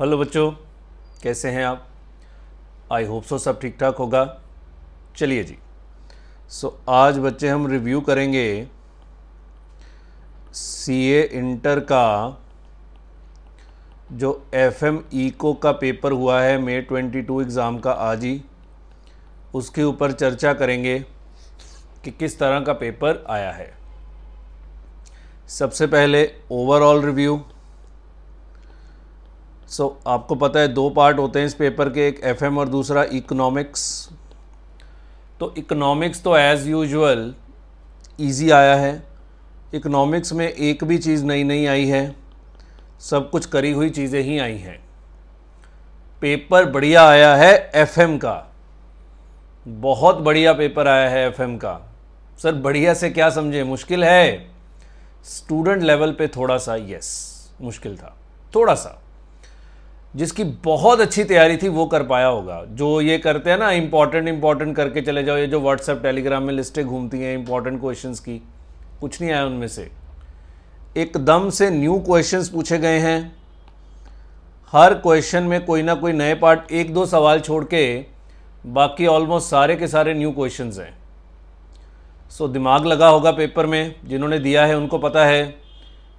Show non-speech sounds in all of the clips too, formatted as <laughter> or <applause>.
Hello बच्चों कैसे हैं आप आई होप सो सब ठीक ठाक होगा चलिए जी सो so, आज बच्चे हम रिव्यू करेंगे सी ए इंटर का जो एफ एम ईको का पेपर हुआ है मे ट्वेंटी टू एग्ज़ाम का आज ही उसके ऊपर चर्चा करेंगे कि किस तरह का पेपर आया है सबसे पहले ओवरऑल रिव्यू सो so, आपको पता है दो पार्ट होते हैं इस पेपर के एक एफएम और दूसरा इकोनॉमिक्स तो इकोनॉमिक्स तो एज़ यूजुअल इजी आया है इकोनॉमिक्स में एक भी चीज़ नई नई आई है सब कुछ करी हुई चीज़ें ही आई हैं पेपर बढ़िया आया है एफएम का बहुत बढ़िया पेपर आया है एफएम का सर बढ़िया से क्या समझे मुश्किल है स्टूडेंट लेवल पे थोड़ा सा यस मुश्किल था थोड़ा सा जिसकी बहुत अच्छी तैयारी थी वो कर पाया होगा जो ये करते हैं ना इंपॉर्टेंट इंपॉर्टेंट करके चले जाओ ये जो व्हाट्सएप टेलीग्राम में लिस्टें घूमती हैं इंपॉर्टेंट क्वेश्चंस की कुछ नहीं आया उनमें से एकदम से न्यू क्वेश्चंस पूछे गए हैं हर क्वेश्चन में कोई ना कोई नए पार्ट एक दो सवाल छोड़ के बाकी ऑलमोस्ट सारे के सारे न्यू क्वेश्चन हैं सो दिमाग लगा होगा पेपर में जिन्होंने दिया है उनको पता है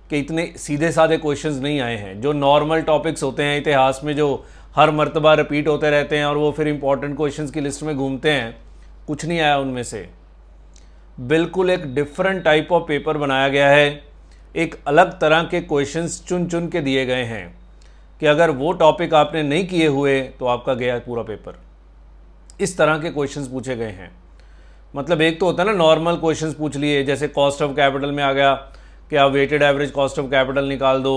कि इतने सीधे साधे क्वेश्चंस नहीं आए हैं जो नॉर्मल टॉपिक्स होते हैं इतिहास में जो हर मरतबा रिपीट होते रहते हैं और वो फिर इंपॉर्टेंट क्वेश्चंस की लिस्ट में घूमते हैं कुछ नहीं आया उनमें से बिल्कुल एक डिफरेंट टाइप ऑफ पेपर बनाया गया है एक अलग तरह के क्वेश्चंस चुन चुन के दिए गए हैं कि अगर वो टॉपिक आपने नहीं किए हुए तो आपका गया पूरा पेपर इस तरह के क्वेश्चंस पूछे गए हैं मतलब एक तो होता है ना नॉर्मल क्वेश्चंस पूछ लिए जैसे कॉस्ट ऑफ कैपिटल में आ गया कि आप weighted average cost of capital निकाल दो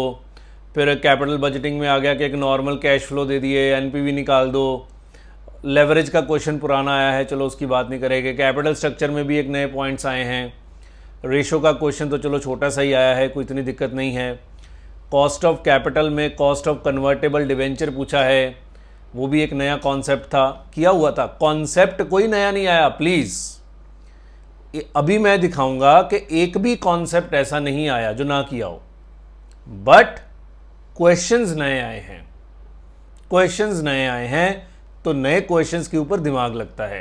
फिर कैपिटल बजटिंग में आ गया कि एक नॉर्मल कैश फ्लो दे दिए एन निकाल दो लेवरेज का क्वेश्चन पुराना आया है चलो उसकी बात नहीं करेंगे कैपिटल स्ट्रक्चर में भी एक नए पॉइंट्स आए हैं रेशो का क्वेश्चन तो चलो छोटा सा ही आया है कोई इतनी दिक्कत नहीं है कॉस्ट ऑफ कैपिटल में कॉस्ट ऑफ कन्वर्टेबल डिवेंचर पूछा है वो भी एक नया कॉन्सेप्ट था किया हुआ था कॉन्सेप्ट कोई नया नहीं आया प्लीज़ अभी मैं दिखाऊंगा कि एक भी कॉन्सेप्ट ऐसा नहीं आया जो ना किया हो बट क्वेश्चंस नए आए हैं क्वेश्चंस नए आए हैं तो नए क्वेश्चंस के ऊपर दिमाग लगता है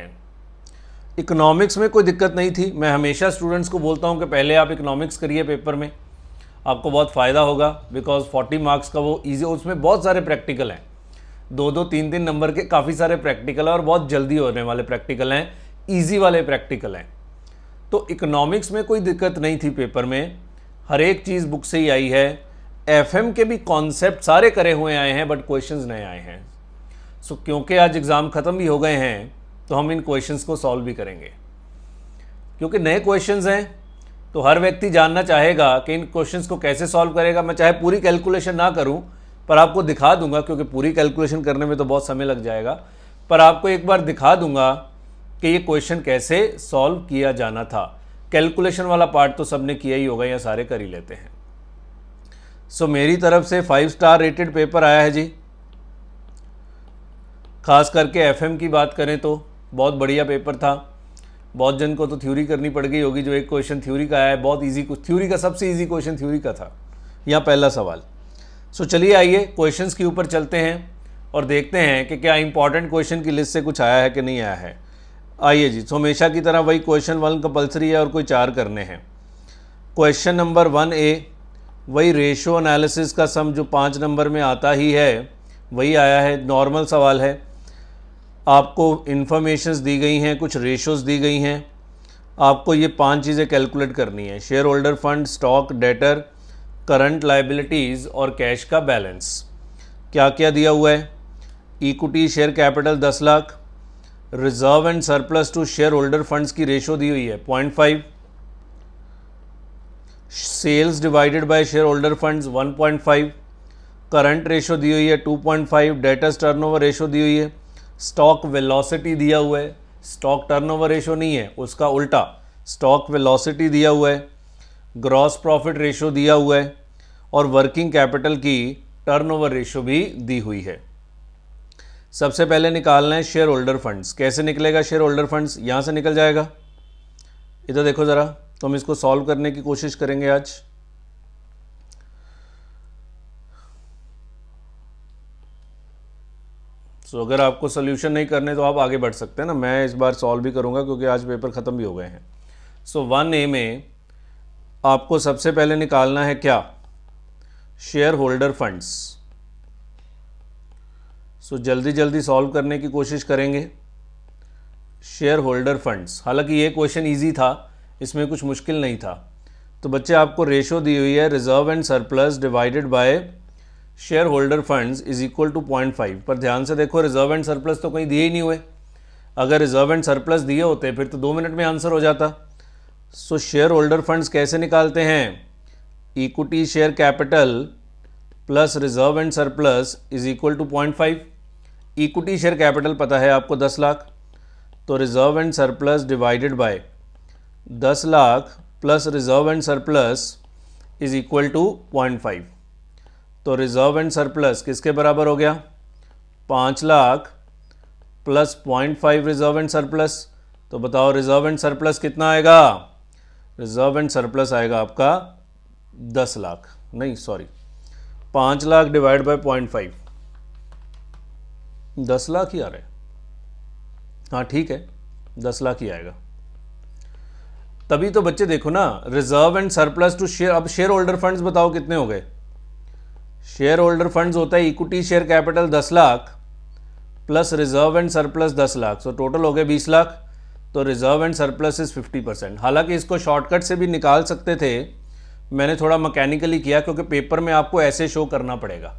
इकोनॉमिक्स में कोई दिक्कत नहीं थी मैं हमेशा स्टूडेंट्स को बोलता हूँ कि पहले आप इकोनॉमिक्स करिए पेपर में आपको बहुत फ़ायदा होगा बिकॉज 40 मार्क्स का वो ईजी उसमें बहुत सारे प्रैक्टिकल हैं दो दो तीन तीन नंबर के काफ़ी सारे प्रैक्टिकल हैं और बहुत जल्दी होने वाले प्रैक्टिकल हैं ईजी वाले प्रैक्टिकल हैं तो इकोनॉमिक्स में कोई दिक्कत नहीं थी पेपर में हर एक चीज़ बुक से ही आई है एफएम के भी कॉन्सेप्ट सारे करे हुए आए हैं बट क्वेश्चंस नए आए हैं सो so, क्योंकि आज एग्ज़ाम ख़त्म भी हो गए हैं तो हम इन क्वेश्चंस को सॉल्व भी करेंगे क्योंकि नए क्वेश्चंस हैं तो हर व्यक्ति जानना चाहेगा कि इन क्वेश्चंस को कैसे सॉल्व करेगा मैं चाहे पूरी कैलकुलेशन ना करूं पर आपको दिखा दूंगा क्योंकि पूरी कैलकुलेशन करने में तो बहुत समय लग जाएगा पर आपको एक बार दिखा दूंगा कि ये क्वेश्चन कैसे सॉल्व किया जाना था कैलकुलेशन वाला पार्ट तो सबने किया ही होगा या सारे कर ही लेते हैं सो so, मेरी तरफ से फाइव स्टार रेटेड पेपर आया है जी खास करके एफएम की बात करें तो बहुत बढ़िया पेपर था बहुत जन को तो थ्योरी करनी पड़ गई होगी जो एक क्वेश्चन थ्योरी का आया है बहुत इजी थ्योरी का सबसे इजी क्वेश्चन थ्योरी का था यहाँ पहला सवाल सो so, चलिए आइए क्वेश्चंस के ऊपर चलते हैं और देखते हैं कि क्या इंपॉर्टेंट क्वेश्चन की लिस्ट से कुछ आया है कि नहीं आया है आइए जी तो हमेशा की तरह वही क्वेश्चन वन कंपलसरी है और कोई चार करने हैं क्वेश्चन नंबर वन ए वही रेशो एनालिसिस का सम जो पाँच नंबर में आता ही है वही आया है नॉर्मल सवाल है आपको इन्फॉर्मेशंस दी गई हैं कुछ रेशोज़ दी गई हैं आपको ये पांच चीज़ें कैलकुलेट करनी है share holder fund stock debtor current liabilities और कैश का बैलेंस क्या क्या दिया हुआ है इक्विटी शेयर कैपिटल दस lakh reserve and surplus to share holder funds की रेशो दी हुई है point five sales divided by share holder funds 1.5 current ratio दी हुई है 2.5 डेटस टर्न रेशो दी हुई है स्टॉक वेलोसिटी दिया हुआ है स्टॉक टर्नओवर रेशो नहीं है उसका उल्टा स्टॉक वेलोसिटी दिया हुआ है ग्रॉस प्रॉफिट रेशो दिया हुआ है और वर्किंग कैपिटल की टर्नओवर रेशो भी दी हुई है सबसे पहले निकालना है शेयर होल्डर फंड्स कैसे निकलेगा शेयर होल्डर फंड्स यहाँ से निकल जाएगा इधर देखो ज़रा तो हम इसको सॉल्व करने की कोशिश करेंगे आज सो so, अगर आपको सोल्यूशन नहीं करने तो आप आगे बढ़ सकते हैं ना मैं इस बार सॉल्व भी करूंगा क्योंकि आज पेपर ख़त्म भी हो गए हैं सो वन ए में आपको सबसे पहले निकालना है क्या शेयर होल्डर फंड्स सो जल्दी जल्दी सॉल्व करने की कोशिश करेंगे शेयर होल्डर फंड्स हालांकि ये क्वेश्चन ईजी था इसमें कुछ मुश्किल नहीं था तो बच्चे आपको रेशो दी हुई है reserve and surplus divided by share holder funds is equal to point five पर ध्यान से देखो रिजर्व एंड सरप्लस तो कहीं दिए ही नहीं हुए अगर रिजर्व एंड सरप्लस दिए होते फिर तो दो मिनट में आंसर हो जाता सो शेयर होल्डर फंड्स कैसे निकालते हैं equity share capital plus reserve and surplus is equal to point five equity share capital पता है आपको दस लाख तो reserve and surplus divided by दस lakh plus reserve and surplus is equal to point five तो रिज़र्व एंड सरप्लस किसके बराबर हो गया पाँच lakh plus point five reserve and surplus तो बताओ रिज़र्व एंड सरप्लस कितना आएगा रिज़र्व एंड सरप्लस आएगा आपका दस लाख नहीं सॉरी पाँच lakh divide by point five दस लाख ही आ रहे हाँ ठीक है दस लाख ही आएगा तभी तो बच्चे देखो ना reserve and surplus to share अब शेयर होल्डर फंड्स बताओ कितने हो गए शेयर होल्डर फंड्स होता है इक्विटी शेयर कैपिटल दस lakh plus reserve and surplus दस लाख सो टोटल हो गए बीस लाख तो reserve and surplus is fifty percent हालांकि इसको शॉर्टकट से भी निकाल सकते थे मैंने थोड़ा मकैनिकली किया क्योंकि पेपर में आपको ऐसे शो करना पड़ेगा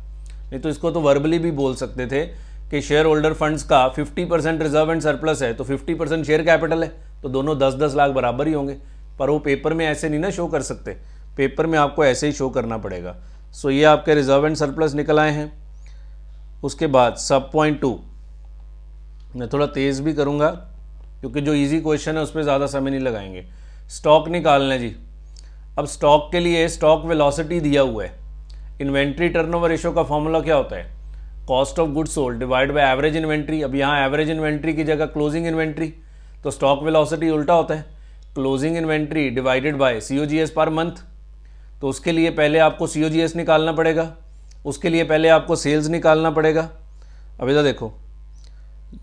नहीं तो इसको तो वर्बली भी बोल सकते थे कि शेयर होल्डर फंड्स का 50 परसेंट रिजर्व एंड सरप्लस है तो 50 परसेंट शेयर कैपिटल है तो दोनों दस दस लाख बराबर ही होंगे पर वो पेपर में ऐसे नहीं ना शो कर सकते पेपर में आपको ऐसे ही शो करना पड़ेगा सो ये आपके रिजर्व एंड सरप्लस निकल आए हैं उसके बाद सब पॉइंट टू मैं थोड़ा तेज़ भी करूँगा क्योंकि जो ईजी क्वेश्चन है उस पर ज़्यादा समय नहीं लगाएंगे स्टॉक निकालना है जी अब स्टॉक के लिए स्टॉक वेलोसिटी दिया हुआ है इन्वेंट्री टर्नओवर रेशो का फॉर्मूला क्या होता है cost of good sold divide by average inventory अब यहाँ एवरेज इन्वेंट्री की जगह क्लोजिंग इन्वेंट्री तो स्टॉक वेलोसिटी उल्टा होता है closing inventory divided by C per month तो उसके लिए पहले आपको सी निकालना पड़ेगा उसके लिए पहले आपको सेल्स निकालना पड़ेगा अब इधर देखो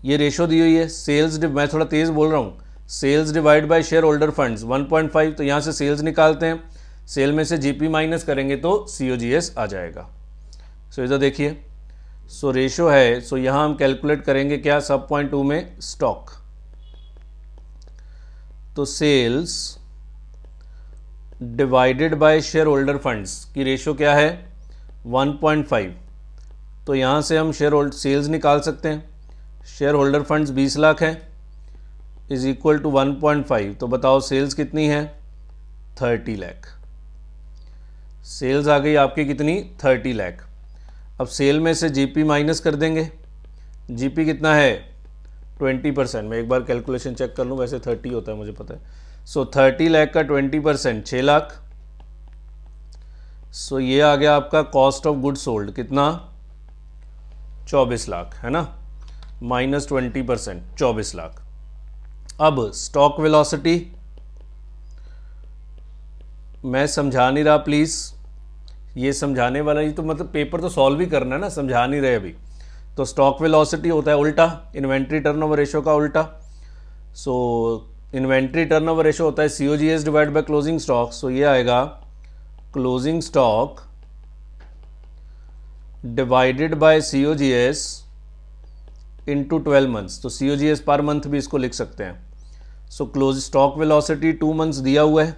ये रेशो दी हुई है सेल्स मैं थोड़ा तेज़ बोल रहा हूँ sales divide by share holder funds 1.5 तो यहाँ से सेल्स निकालते हैं सेल में से जीपी माइनस करेंगे तो सी आ जाएगा सो इधर देखिए सो रेशो है सो यहां हम कैलकुलेट करेंगे क्या सब पॉइंट टू में स्टॉक तो sales divided by share holder funds की रेशो क्या है 1.5 तो यहां से हम शेयर होल्ड सेल्स निकाल सकते हैं शेयर होल्डर फंड्स 20 लाख है इज इक्वल टू 1.5 तो बताओ सेल्स कितनी है 30 लाख सेल्स आ गई आपकी कितनी 30 लाख अब सेल में से जीपी माइनस कर देंगे जीपी कितना है ट्वेंटी परसेंट मैं एक बार कैलकुलेशन चेक कर लूँ वैसे थर्टी होता है मुझे पता है सो थर्टी लाख का ट्वेंटी परसेंट छः लाख सो ये आ गया आपका कॉस्ट ऑफ गुड सोल्ड कितना चौबीस लाख है ना माइनस ट्वेंटी परसेंट चौबीस लाख अब स्टॉक वेलोसिटी मैं समझा नहीं रहा प्लीज़ ये समझाने वाला ये तो मतलब पेपर तो सॉल्व ही करना है ना समझा नहीं रहे अभी तो स्टॉक वेलोसिटी होता है उल्टा इन्वेंट्री टर्नओवर रेशो का उल्टा सो इन्वेंट्री टर्नओवर रेशो होता है C O G S divide by closing stock so ये आएगा closing stock divided by C O G S into twelve months तो C O G S per month भी इसको लिख सकते हैं so close stock velocity two months दिया हुआ है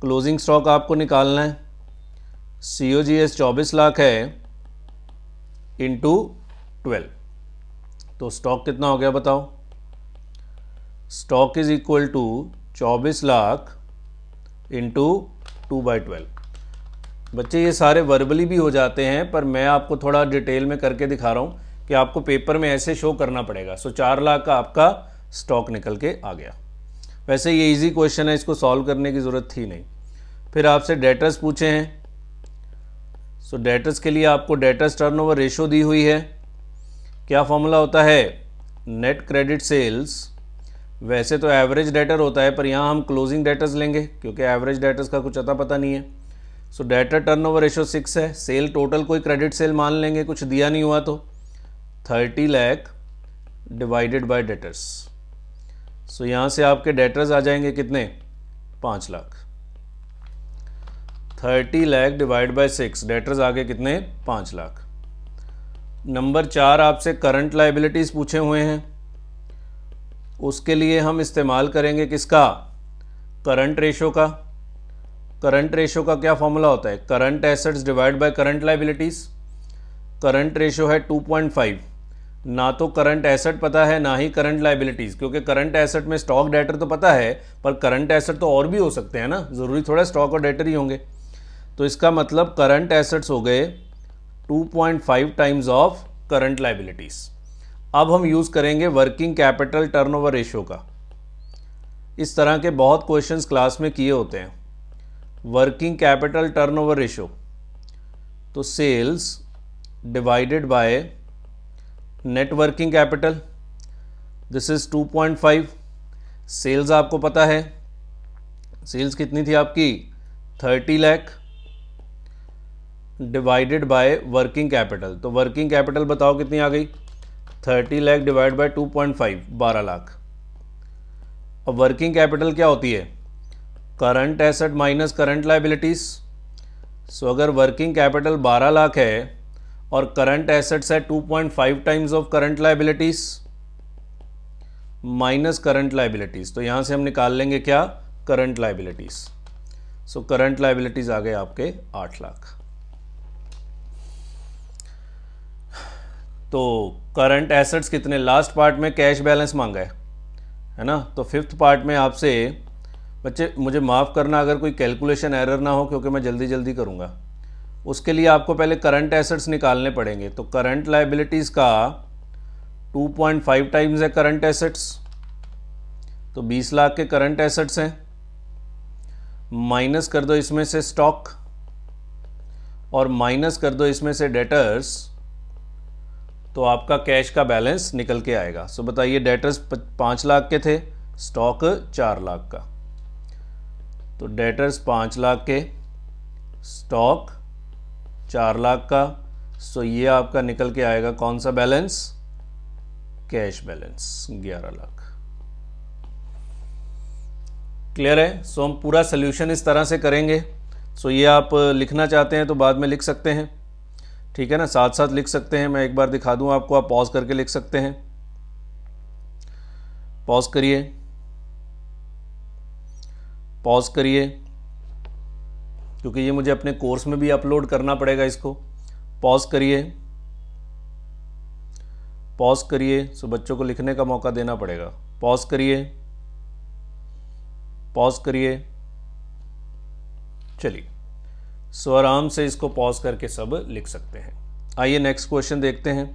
क्लोजिंग स्टॉक आपको निकालना है सी ओ जी एस चौबीस लाख है इंटू ट्वेल्व तो स्टॉक कितना हो गया बताओ स्टॉक इज इक्वल टू चौबीस lakh into two by twelve बच्चे ये सारे वर्बली भी हो जाते हैं पर मैं आपको थोड़ा डिटेल में करके दिखा रहा हूँ कि आपको पेपर में ऐसे शो करना पड़ेगा सो चार लाख का आपका स्टॉक निकल के आ गया वैसे ये इजी क्वेश्चन है इसको सॉल्व करने की ज़रूरत थी नहीं फिर आपसे डेटर्स पूछे हैं सो so, डेटर्स के लिए आपको डेटर्स टर्नओवर रेशो दी हुई है क्या फॉर्मूला होता है नेट क्रेडिट सेल्स वैसे तो एवरेज डेटर होता है पर यहाँ हम क्लोजिंग डेटर्स लेंगे क्योंकि एवरेज डेटर्स का कुछ अता पता नहीं है so debtor turnover ratio six है सेल टोटल कोई क्रेडिट सेल मान लेंगे कुछ दिया नहीं हुआ तो thirty lakh divided by debtors so यहाँ से आपके डेटर्स आ जाएंगे कितने पाँच lakh thirty lakh divide by six debtors आगे कितने पाँच लाख नंबर चार आपसे करंट लाइबिलिटीज़ पूछे हुए हैं उसके लिए हम इस्तेमाल करेंगे किसका करंट रेशो का करंट रेशो का क्या फॉर्मूला होता है current assets divide by current liabilities current ratio है 2.5 ना तो करंट एसेट पता है ना ही करंट लाइबिलिटीज़ क्योंकि करंट एसेट में स्टॉक डेटर तो पता है पर करंट एसेट तो और भी हो सकते हैं ना ज़रूरी थोड़ा स्टॉक और डेटर ही होंगे तो इसका मतलब करंट एसेट्स हो गए 2.5 टाइम्स ऑफ करंट लाइबिलिटीज़ अब हम यूज़ करेंगे वर्किंग कैपिटल टर्नओवर रेशियो का इस तरह के बहुत क्वेश्चंस क्लास में किए होते हैं वर्किंग कैपिटल टर्नओवर रेशियो तो sales divided by net working capital this is 2.5 sales आपको पता है सेल्स कितनी थी आपकी 30 lakh divided by working capital तो वर्किंग कैपिटल बताओ कितनी आ गई thirty lakh divide by two point five बारह लाख और वर्किंग कैपिटल क्या होती है current asset minus current liabilities so अगर वर्किंग कैपिटल बारह लाख है और करंट एसेट्स है to point five times of current liabilities minus current liabilities तो यहाँ से हम निकाल लेंगे क्या current liabilities so current liabilities आ गए आपके आठ लाख तो करंट एसेट्स कितने लास्ट पार्ट में कैश बैलेंस मांगा है है ना तो फिफ्थ पार्ट में आपसे बच्चे मुझे माफ़ करना अगर कोई कैलकुलेशन एरर ना हो क्योंकि मैं जल्दी जल्दी करूँगा उसके लिए आपको पहले करंट एसेट्स निकालने पड़ेंगे तो करंट लाइबिलिटीज़ का 2.5 टाइम्स है करंट एसेट्स तो 20 लाख के करंट एसेट्स हैं माइनस कर दो इसमें से स्टॉक और माइनस कर दो इसमें से डेटर्स तो आपका कैश का बैलेंस निकल के आएगा सो बताइए डेटर्स पाँच लाख के थे स्टॉक चार लाख का तो डेटर्स पाँच लाख के स्टॉक चार लाख का सो ये आपका निकल के आएगा कौन सा बैलेंस कैश बैलेंस ग्यारह लाख क्लियर है सो हम पूरा सोल्यूशन इस तरह से करेंगे सो ये आप लिखना चाहते हैं तो बाद में लिख सकते हैं ठीक है ना साथ साथ लिख सकते हैं मैं एक बार दिखा दूं आपको आप पॉज करके लिख सकते हैं पॉज करिए पॉज करिए क्योंकि ये मुझे अपने कोर्स में भी अपलोड करना पड़ेगा इसको पॉज करिए पॉज करिए सो बच्चों को लिखने का मौका देना पड़ेगा पॉज करिए पॉज करिए चलिए सो आराम से इसको पॉज करके सब लिख सकते हैं आइए नेक्स्ट क्वेश्चन देखते हैं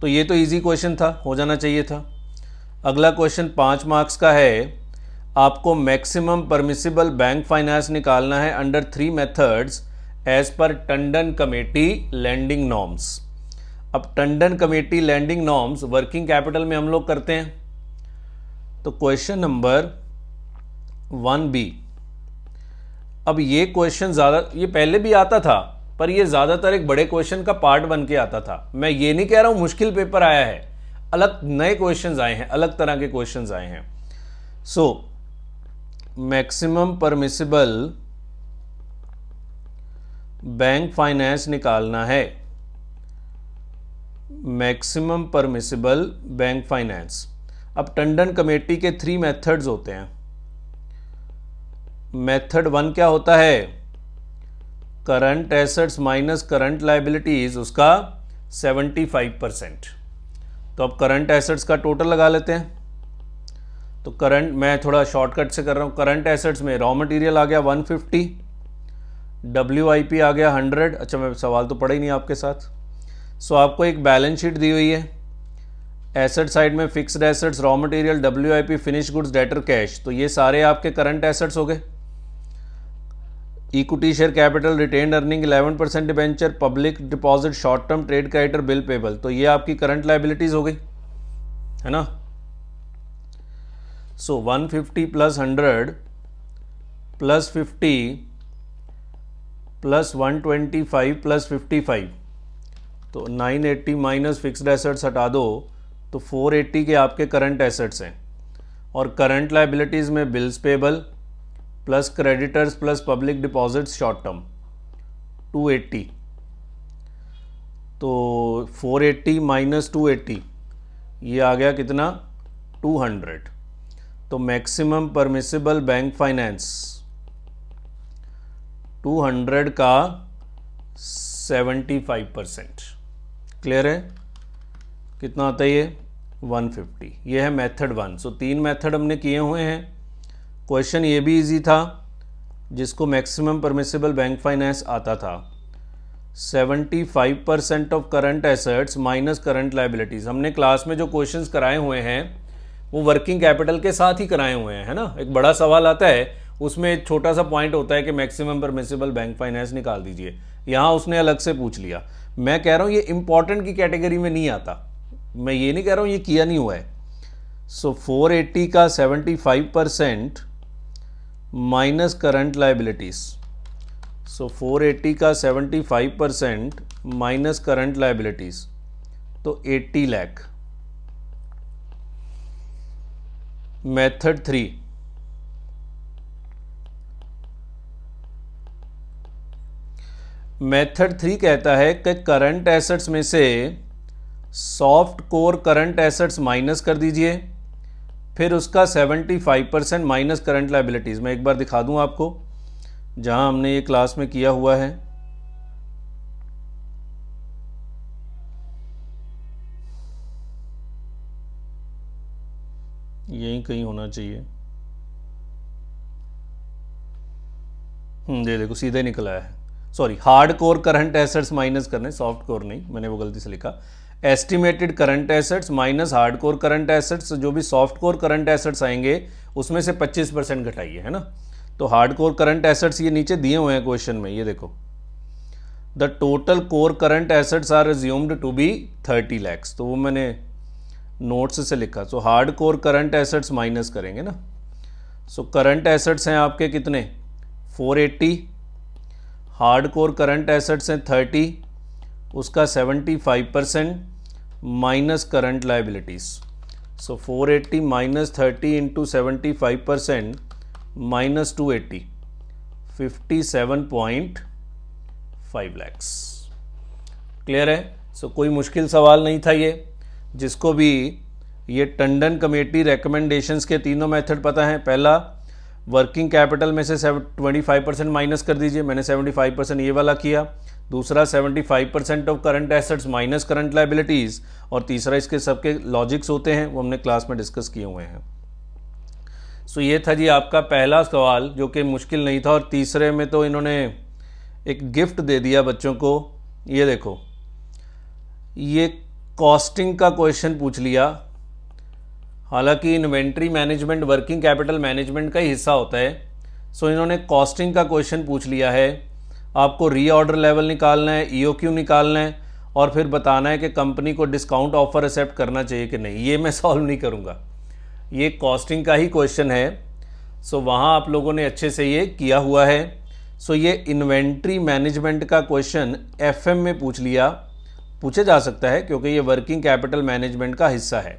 तो ये तो इजी क्वेश्चन था हो जाना चाहिए था अगला क्वेश्चन पाँच मार्क्स का है आपको मैक्सिमम परमिसिबल बैंक फाइनेंस निकालना है under three methods as per Tandon committee lending norms अब Tandon committee lending norms working capital में हम लोग करते हैं तो क्वेश्चन नंबर वन बी अब ये क्वेश्चन ज़्यादा ये पहले भी आता था पर ये ज़्यादातर एक बड़े क्वेश्चन का पार्ट बन के आता था मैं ये नहीं कह रहा हूँ मुश्किल पेपर आया है अलग नए क्वेश्चन आए हैं अलग तरह के क्वेश्चन आए हैं so maximum permissible bank finance निकालना है मैक्सिमम परमिसिबल बैंक फाइनेंस अब टंडन कमेटी के थ्री मेथड्स होते हैं मेथड वन क्या होता है current assets minus current liabilities उसका 75 परसेंट तो अब करंट एसेट्स का टोटल लगा लेते हैं तो करंट मैं थोड़ा शॉर्टकट से कर रहा हूँ करंट एसेट्स में रॉ मटेरियल आ गया 150 डब्ल्यू आ गया 100 अच्छा मैं सवाल तो पड़ा ही नहीं आपके साथ सो आपको एक बैलेंस शीट दी हुई है एसेट साइड में fixed assets raw material W finish goods debtor cash तो ये सारे आपके करंट एसेट्स हो गए equity share capital retain earning 11 percent debenture public deposit short term trade creditor bill payable तो ये आपकी करंट लाइबिलिटीज हो गई है ना so 150 fifty plus hundred plus fifty plus one twenty five plus fifty five तो nine eighty minus fixed assets हटा दो तो फोर एट्टी के आपके करंट एसेट्स हैं और करंट लाइबिलिटीज़ में bills payable plus creditors plus public deposits short term 280 तो 480 माइनस टू ये आ गया कितना 200 तो मैक्सिमम परमिसिबल बैंक फाइनेंस 200 का 75 परसेंट क्लियर है कितना आता है ये 150 ये है मेथड वन सो तीन मेथड हमने किए हुए हैं क्वेश्चन ये भी इजी था जिसको मैक्सिमम परमिसेबल बैंक फाइनेंस आता था 75 percent of current assets minus current liabilities हमने क्लास में जो क्वेश्चंस कराए हुए हैं वो वर्किंग कैपिटल के साथ ही कराए हुए हैं है ना एक बड़ा सवाल आता है उसमें एक छोटा सा पॉइंट होता है कि मैक्सिमम परमिसेबल बैंक फाइनेंस निकाल दीजिए यहाँ उसने अलग से पूछ लिया मैं कह रहा हूँ ये इंपॉर्टेंट की कैटेगरी में नहीं आता मैं ये नहीं कह रहा हूँ ये किया नहीं हुआ है सो so, 480 का 75 percent minus current liabilities so 480 का 75 परसेंट माइनस करंट लाइबिलिटीज़ तो 80 lakh method three method three कहता है कि करंट एसेट्स में से soft core current assets minus कर दीजिए फिर उसका 75 परसेंट माइनस करंट लाइबिलिटीज़ मैं एक बार दिखा दूं आपको जहां हमने ये क्लास में किया हुआ है यही कहीं होना चाहिए हम्म, दे देखो सीधे निकला है sorry hard core current assets minus करने सॉफ्ट कोर नहीं मैंने वो गलती से लिखा estimated current assets minus hard core current assets जो भी सॉफ्ट कोर करंट एसेट्स आएंगे उसमें से 25 परसेंट घटाइए है ना तो हार्ड कोर करंट एसेट्स ये नीचे दिए हुए हैं क्वेश्चन में ये देखो the total core current assets are resumed to be thirty lakhs तो वो मैंने नोट्स से लिखा so hard core current assets minus करेंगे ना सो करंट एसेट्स हैं आपके कितने 480 हार्ड कोर करंट एसेट्स हैं 30 उसका 75 percent minus current liabilities so 480 percent minus two eighty fifty seven point five lakhs clear है सो so, कोई मुश्किल सवाल नहीं था ये जिसको भी ये टंडन कमेटी रेकमेंडेशंस के तीनों मेथड पता हैं पहला वर्किंग कैपिटल में से ट्वेंटी फाइव परसेंट माइनस कर दीजिए मैंने सेवेंटी फाइव परसेंट ये वाला किया दूसरा 75 percent of current assets minus current liabilities और तीसरा इसके सबके लॉजिक्स होते हैं वो हमने क्लास में डिस्कस किए हुए हैं सो so, ये था जी आपका पहला सवाल जो कि मुश्किल नहीं था और तीसरे में तो इन्होंने एक गिफ्ट दे दिया बच्चों को ये देखो ये कॉस्टिंग का क्वेश्चन पूछ लिया हालांकि inventory management working capital management का ही हिस्सा होता है सो so, इन्होंने कॉस्टिंग का क्वेश्चन पूछ लिया है आपको रीऑर्डर लेवल निकालना है ई e निकालना है और फिर बताना है कि कंपनी को डिस्काउंट ऑफर एक्सेप्ट करना चाहिए कि नहीं ये मैं सॉल्व नहीं करूँगा ये कॉस्टिंग का ही क्वेश्चन है सो वहाँ आप लोगों ने अच्छे से ये किया हुआ है सो ये इन्वेंट्री मैनेजमेंट का क्वेश्चन एफ में पूछ लिया पूछे जा सकता है क्योंकि ये वर्किंग कैपिटल मैनेजमेंट का हिस्सा है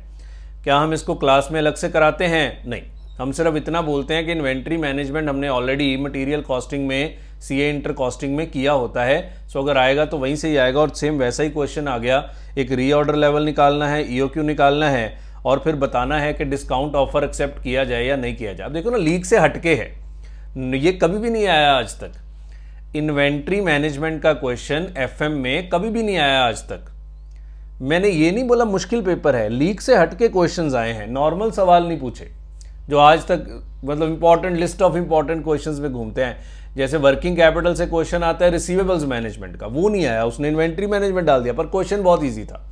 क्या हम इसको क्लास में अलग से कराते हैं नहीं हम सिर्फ इतना बोलते हैं कि इन्वेंट्री मैनेजमेंट हमने ऑलरेडी मटेरियल कॉस्टिंग में सी इंटर कॉस्टिंग में किया होता है सो अगर आएगा तो वहीं से ही आएगा और सेम वैसा ही क्वेश्चन आ गया एक रीऑर्डर लेवल निकालना है ईओ e निकालना है और फिर बताना है कि डिस्काउंट ऑफर एक्सेप्ट किया जाए या नहीं किया जाए अब देखो ना लीक से हटके है ये कभी भी नहीं आया आज तक इन्वेंट्री मैनेजमेंट का क्वेश्चन एफएम में कभी भी नहीं आया आज तक मैंने ये नहीं बोला मुश्किल पेपर है लीक से हटके क्वेश्चंस आए हैं नॉर्मल सवाल नहीं पूछे जो आज तक मतलब important list of important questions में घूमते हैं जैसे वर्किंग कैपिटल से क्वेश्चन आता है रिसीवेबल्स मैनेजमेंट का वो नहीं आया उसने इन्वेंट्री मैनेजमेंट डाल दिया पर क्वेश्चन बहुत ईजी था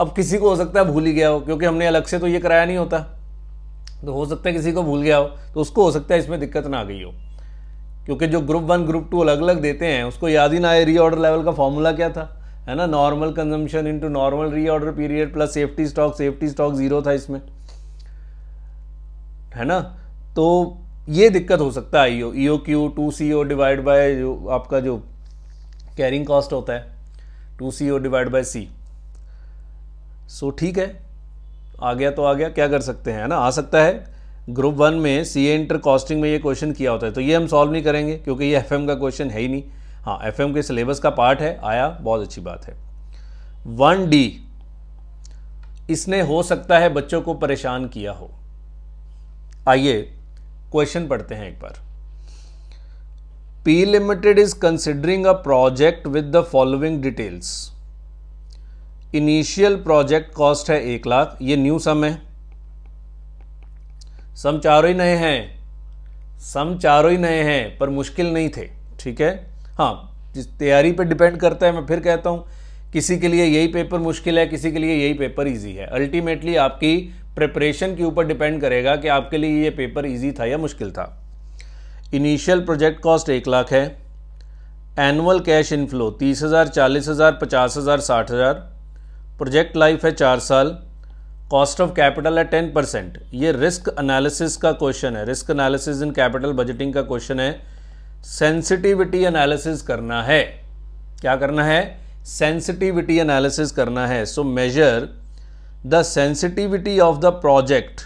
अब किसी को हो सकता है भूल ही गया हो क्योंकि हमने अलग से तो ये कराया नहीं होता तो हो सकता है किसी को भूल गया हो तो उसको हो सकता है इसमें दिक्कत ना आ गई हो क्योंकि जो ग्रुप वन ग्रुप टू अलग अलग देते हैं उसको याद ही ना आए रीऑर्डर लेवल का फॉर्मूला क्या था है ना normal consumption into normal reorder period plus safety stock safety stock zero था इसमें है ना तो ये दिक्कत हो सकता है EO EO Q two C O divide by जो आपका जो कैरिंग कॉस्ट होता है two C O divide by C so ठीक है आ गया तो आ गया क्या कर सकते हैं ना आ सकता है ग्रुप वन में सी इंटर कॉस्टिंग में ये क्वेश्चन किया होता है तो ये हम सॉल्व नहीं करेंगे क्योंकि ये एम का क्वेश्चन है ही नहीं हाँ एम के सिलेबस का पार्ट है आया बहुत अच्छी बात है वन डी इसने हो सकता है बच्चों को परेशान किया हो आइए क्वेश्चन पढ़ते हैं एक बार P limited is considering a project with the following details initial project cost है एक लाख ये न्यू सम है सम चारों ही नए हैं सम चारों ही नए हैं पर मुश्किल नहीं थे ठीक है हाँ जिस तैयारी पे डिपेंड करता है मैं फिर कहता हूँ किसी के लिए यही पेपर मुश्किल है किसी के लिए यही पेपर इजी है अल्टीमेटली आपकी प्रिपरेशन के ऊपर डिपेंड करेगा कि आपके लिए ये पेपर इजी था या मुश्किल था इनिशियल प्रोजेक्ट कॉस्ट एक लाख है एनुअल कैश इनफ्लो तीस हज़ार चालीस हज़ार पचास हज़ार साठ हज़ार प्रोजेक्ट लाइफ है चार साल कॉस्ट ऑफ कैपिटल है टेन परसेंट ये रिस्क एनालिसिस का क्वेश्चन है risk analysis in capital budgeting का क्वेश्चन है सेंसिटिविटी एनालिसिस करना है क्या करना है सेंसिटिविटी एनालिसिस करना है so measure the sensitivity of the project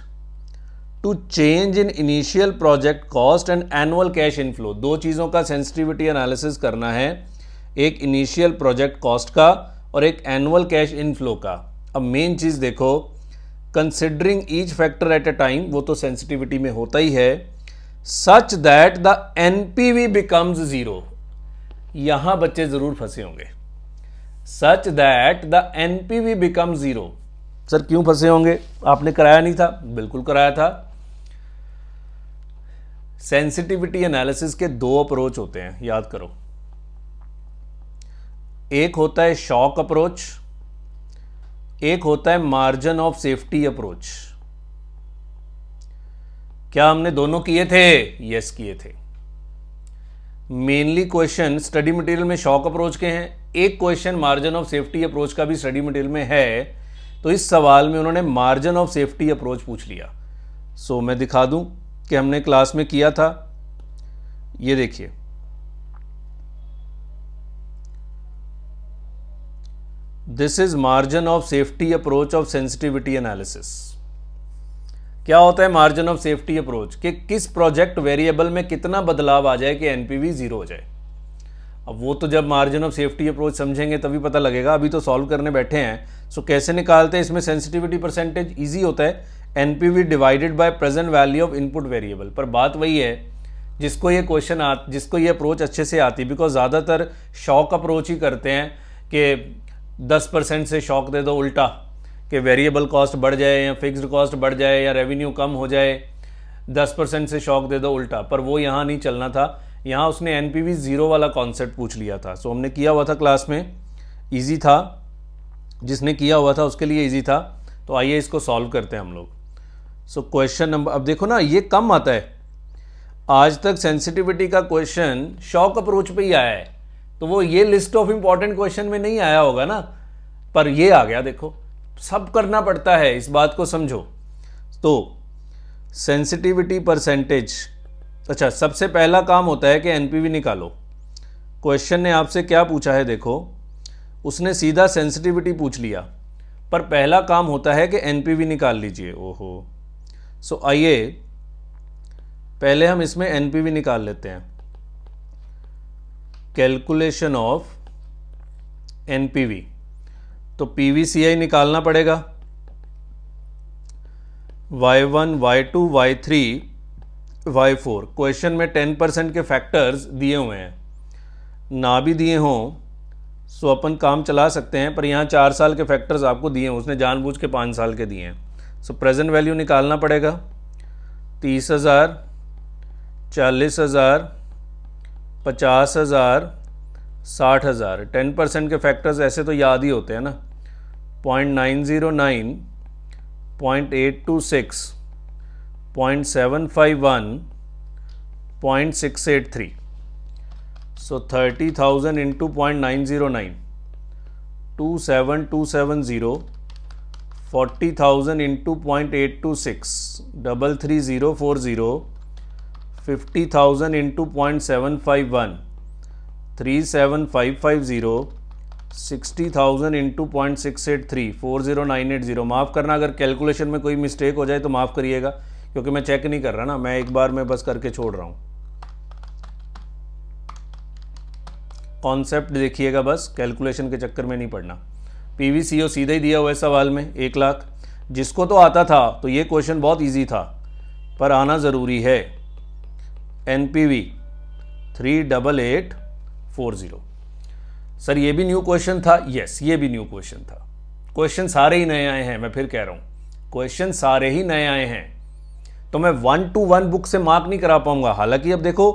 to change in initial project cost and annual cash inflow दो चीज़ों का सेंसिटिविटी एनालिसिस करना है एक इनिशियल प्रोजेक्ट कॉस्ट का और एक एनुअल कैश इनफ्लो का अब मेन चीज़ देखो considering each factor at a time वो तो सेंसिटिविटी में होता ही है such that the N P V becomes zero यहाँ बच्चे ज़रूर फंसे होंगे such that the N P V become zero sir क्यों फंसे होंगे आपने कराया नहीं था बिल्कुल कराया था सेंसिटिविटी एनालिसिस के दो अप्रोच होते हैं याद करो एक होता है शॉक अप्रोच एक होता है मार्जिन ऑफ सेफ्टी अप्रोच क्या हमने दोनों किए थे यस किए थे मेनली क्वेश्चन स्टडी मटेरियल में शॉक अप्रोच के हैं एक question margin of safety approach का भी स्टडी मटेरियल में है तो इस सवाल में उन्होंने मार्जिन ऑफ सेफ्टी अप्रोच पूछ लिया सो so, मैं दिखा दूं कि हमने क्लास में किया था ये देखिए this is margin of safety approach of sensitivity analysis क्या होता है मार्जिन ऑफ सेफ्टी अप्रोच कि किस प्रोजेक्ट वेरिएबल में कितना बदलाव आ जाए कि एनपीवी जीरो हो जाए अब वो तो जब मार्जिन ऑफ सेफ्टी अप्रोच समझेंगे तभी पता लगेगा अभी तो सॉल्व करने बैठे हैं सो so, कैसे निकालते हैं इसमें सेंसिटिविटी परसेंटेज ईजी होता है NPV divided by present value of input variable पर बात वही है जिसको ये क्वेश्चन आ जिसको ये अप्रोच अच्छे से आती बिकॉज ज़्यादातर शौक अप्रोच ही करते हैं कि दस परसेंट से शौक दे दो उल्टा कि वेरिएबल कॉस्ट बढ़ जाए या फिक्स्ड कॉस्ट बढ़ जाए या रेवेन्यू कम हो जाए दस परसेंट से शौक दे दो उल्टा पर वो यहाँ नहीं चलना था यहाँ उसने एन पी वी ज़ीरो वाला कॉन्सेप्ट पूछ लिया था सो so, हमने किया हुआ था क्लास में ईजी था जिसने किया हुआ था उसके लिए ईजी था तो आइए इसको सॉल्व करते हैं हम लोग सो क्वेश्चन नंबर अब देखो ना ये कम आता है आज तक सेंसिटिविटी का क्वेश्चन शॉक अप्रोच पे ही आया है तो वो ये लिस्ट ऑफ इंपॉर्टेंट क्वेश्चन में नहीं आया होगा ना पर ये आ गया देखो सब करना पड़ता है इस बात को समझो तो सेंसिटिविटी परसेंटेज अच्छा सबसे पहला काम होता है कि एनपीवी निकालो क्वेश्चन ने आपसे क्या पूछा है देखो उसने सीधा सेंसिटिविटी पूछ लिया पर पहला काम होता है कि एनपीवी निकाल लीजिए ओहो सो आइए पहले हम इसमें एनपीवी निकाल लेते हैं कैलकुलेशन ऑफ एनपीवी तो पीवीसीआई निकालना पड़ेगा Y one Y two Y three Y four question में टेन परसेंट के फैक्टर्स दिए हुए हैं ना भी दिए हों सो अपन काम चला सकते हैं पर यहाँ चार साल के फैक्टर्स आपको दिए हैं उसने जानबूझ के पाँच साल के दिए हैं सो प्रेजेंट वैल्यू निकालना पड़ेगा तीस हज़ार चालीस हज़ार पचास हज़ार साठ हज़ार टेन परसेंट के फैक्टर्स ऐसे तो याद ही होते हैं ना point nine zero nine point eight two six point seven five one point six eight three so thirty thousand into point nine zero nine two seven two seven zero forty thousand into point eight two six double three zero four zero fifty thousand into point seven five one three seven five five zero sixty thousand into point six eight three four zero nine eight zero माफ़ करना अगर calculation में कोई mistake हो जाए तो माफ़ करिएगा क्योंकि मैं चेक नहीं कर रहा ना मैं एक बार में बस करके छोड़ रहा हूँ कॉन्सेप्ट देखिएगा बस कैलकुलेशन के चक्कर में नहीं पड़ना पी वी सी ओ सीधा ही दिया हुआ है सवाल में एक लाख जिसको तो आता था तो ये क्वेश्चन बहुत इजी था पर आना ज़रूरी है N P V three double eight four zero sir ये भी न्यू क्वेश्चन था यस ये भी न्यू क्वेश्चन था क्वेश्चन सारे ही नए आए हैं मैं फिर कह रहा हूँ क्वेश्चन सारे ही नए आए हैं तो मैं वन टू वन बुक से मार्क नहीं करा पाऊंगा हालांकि अब देखो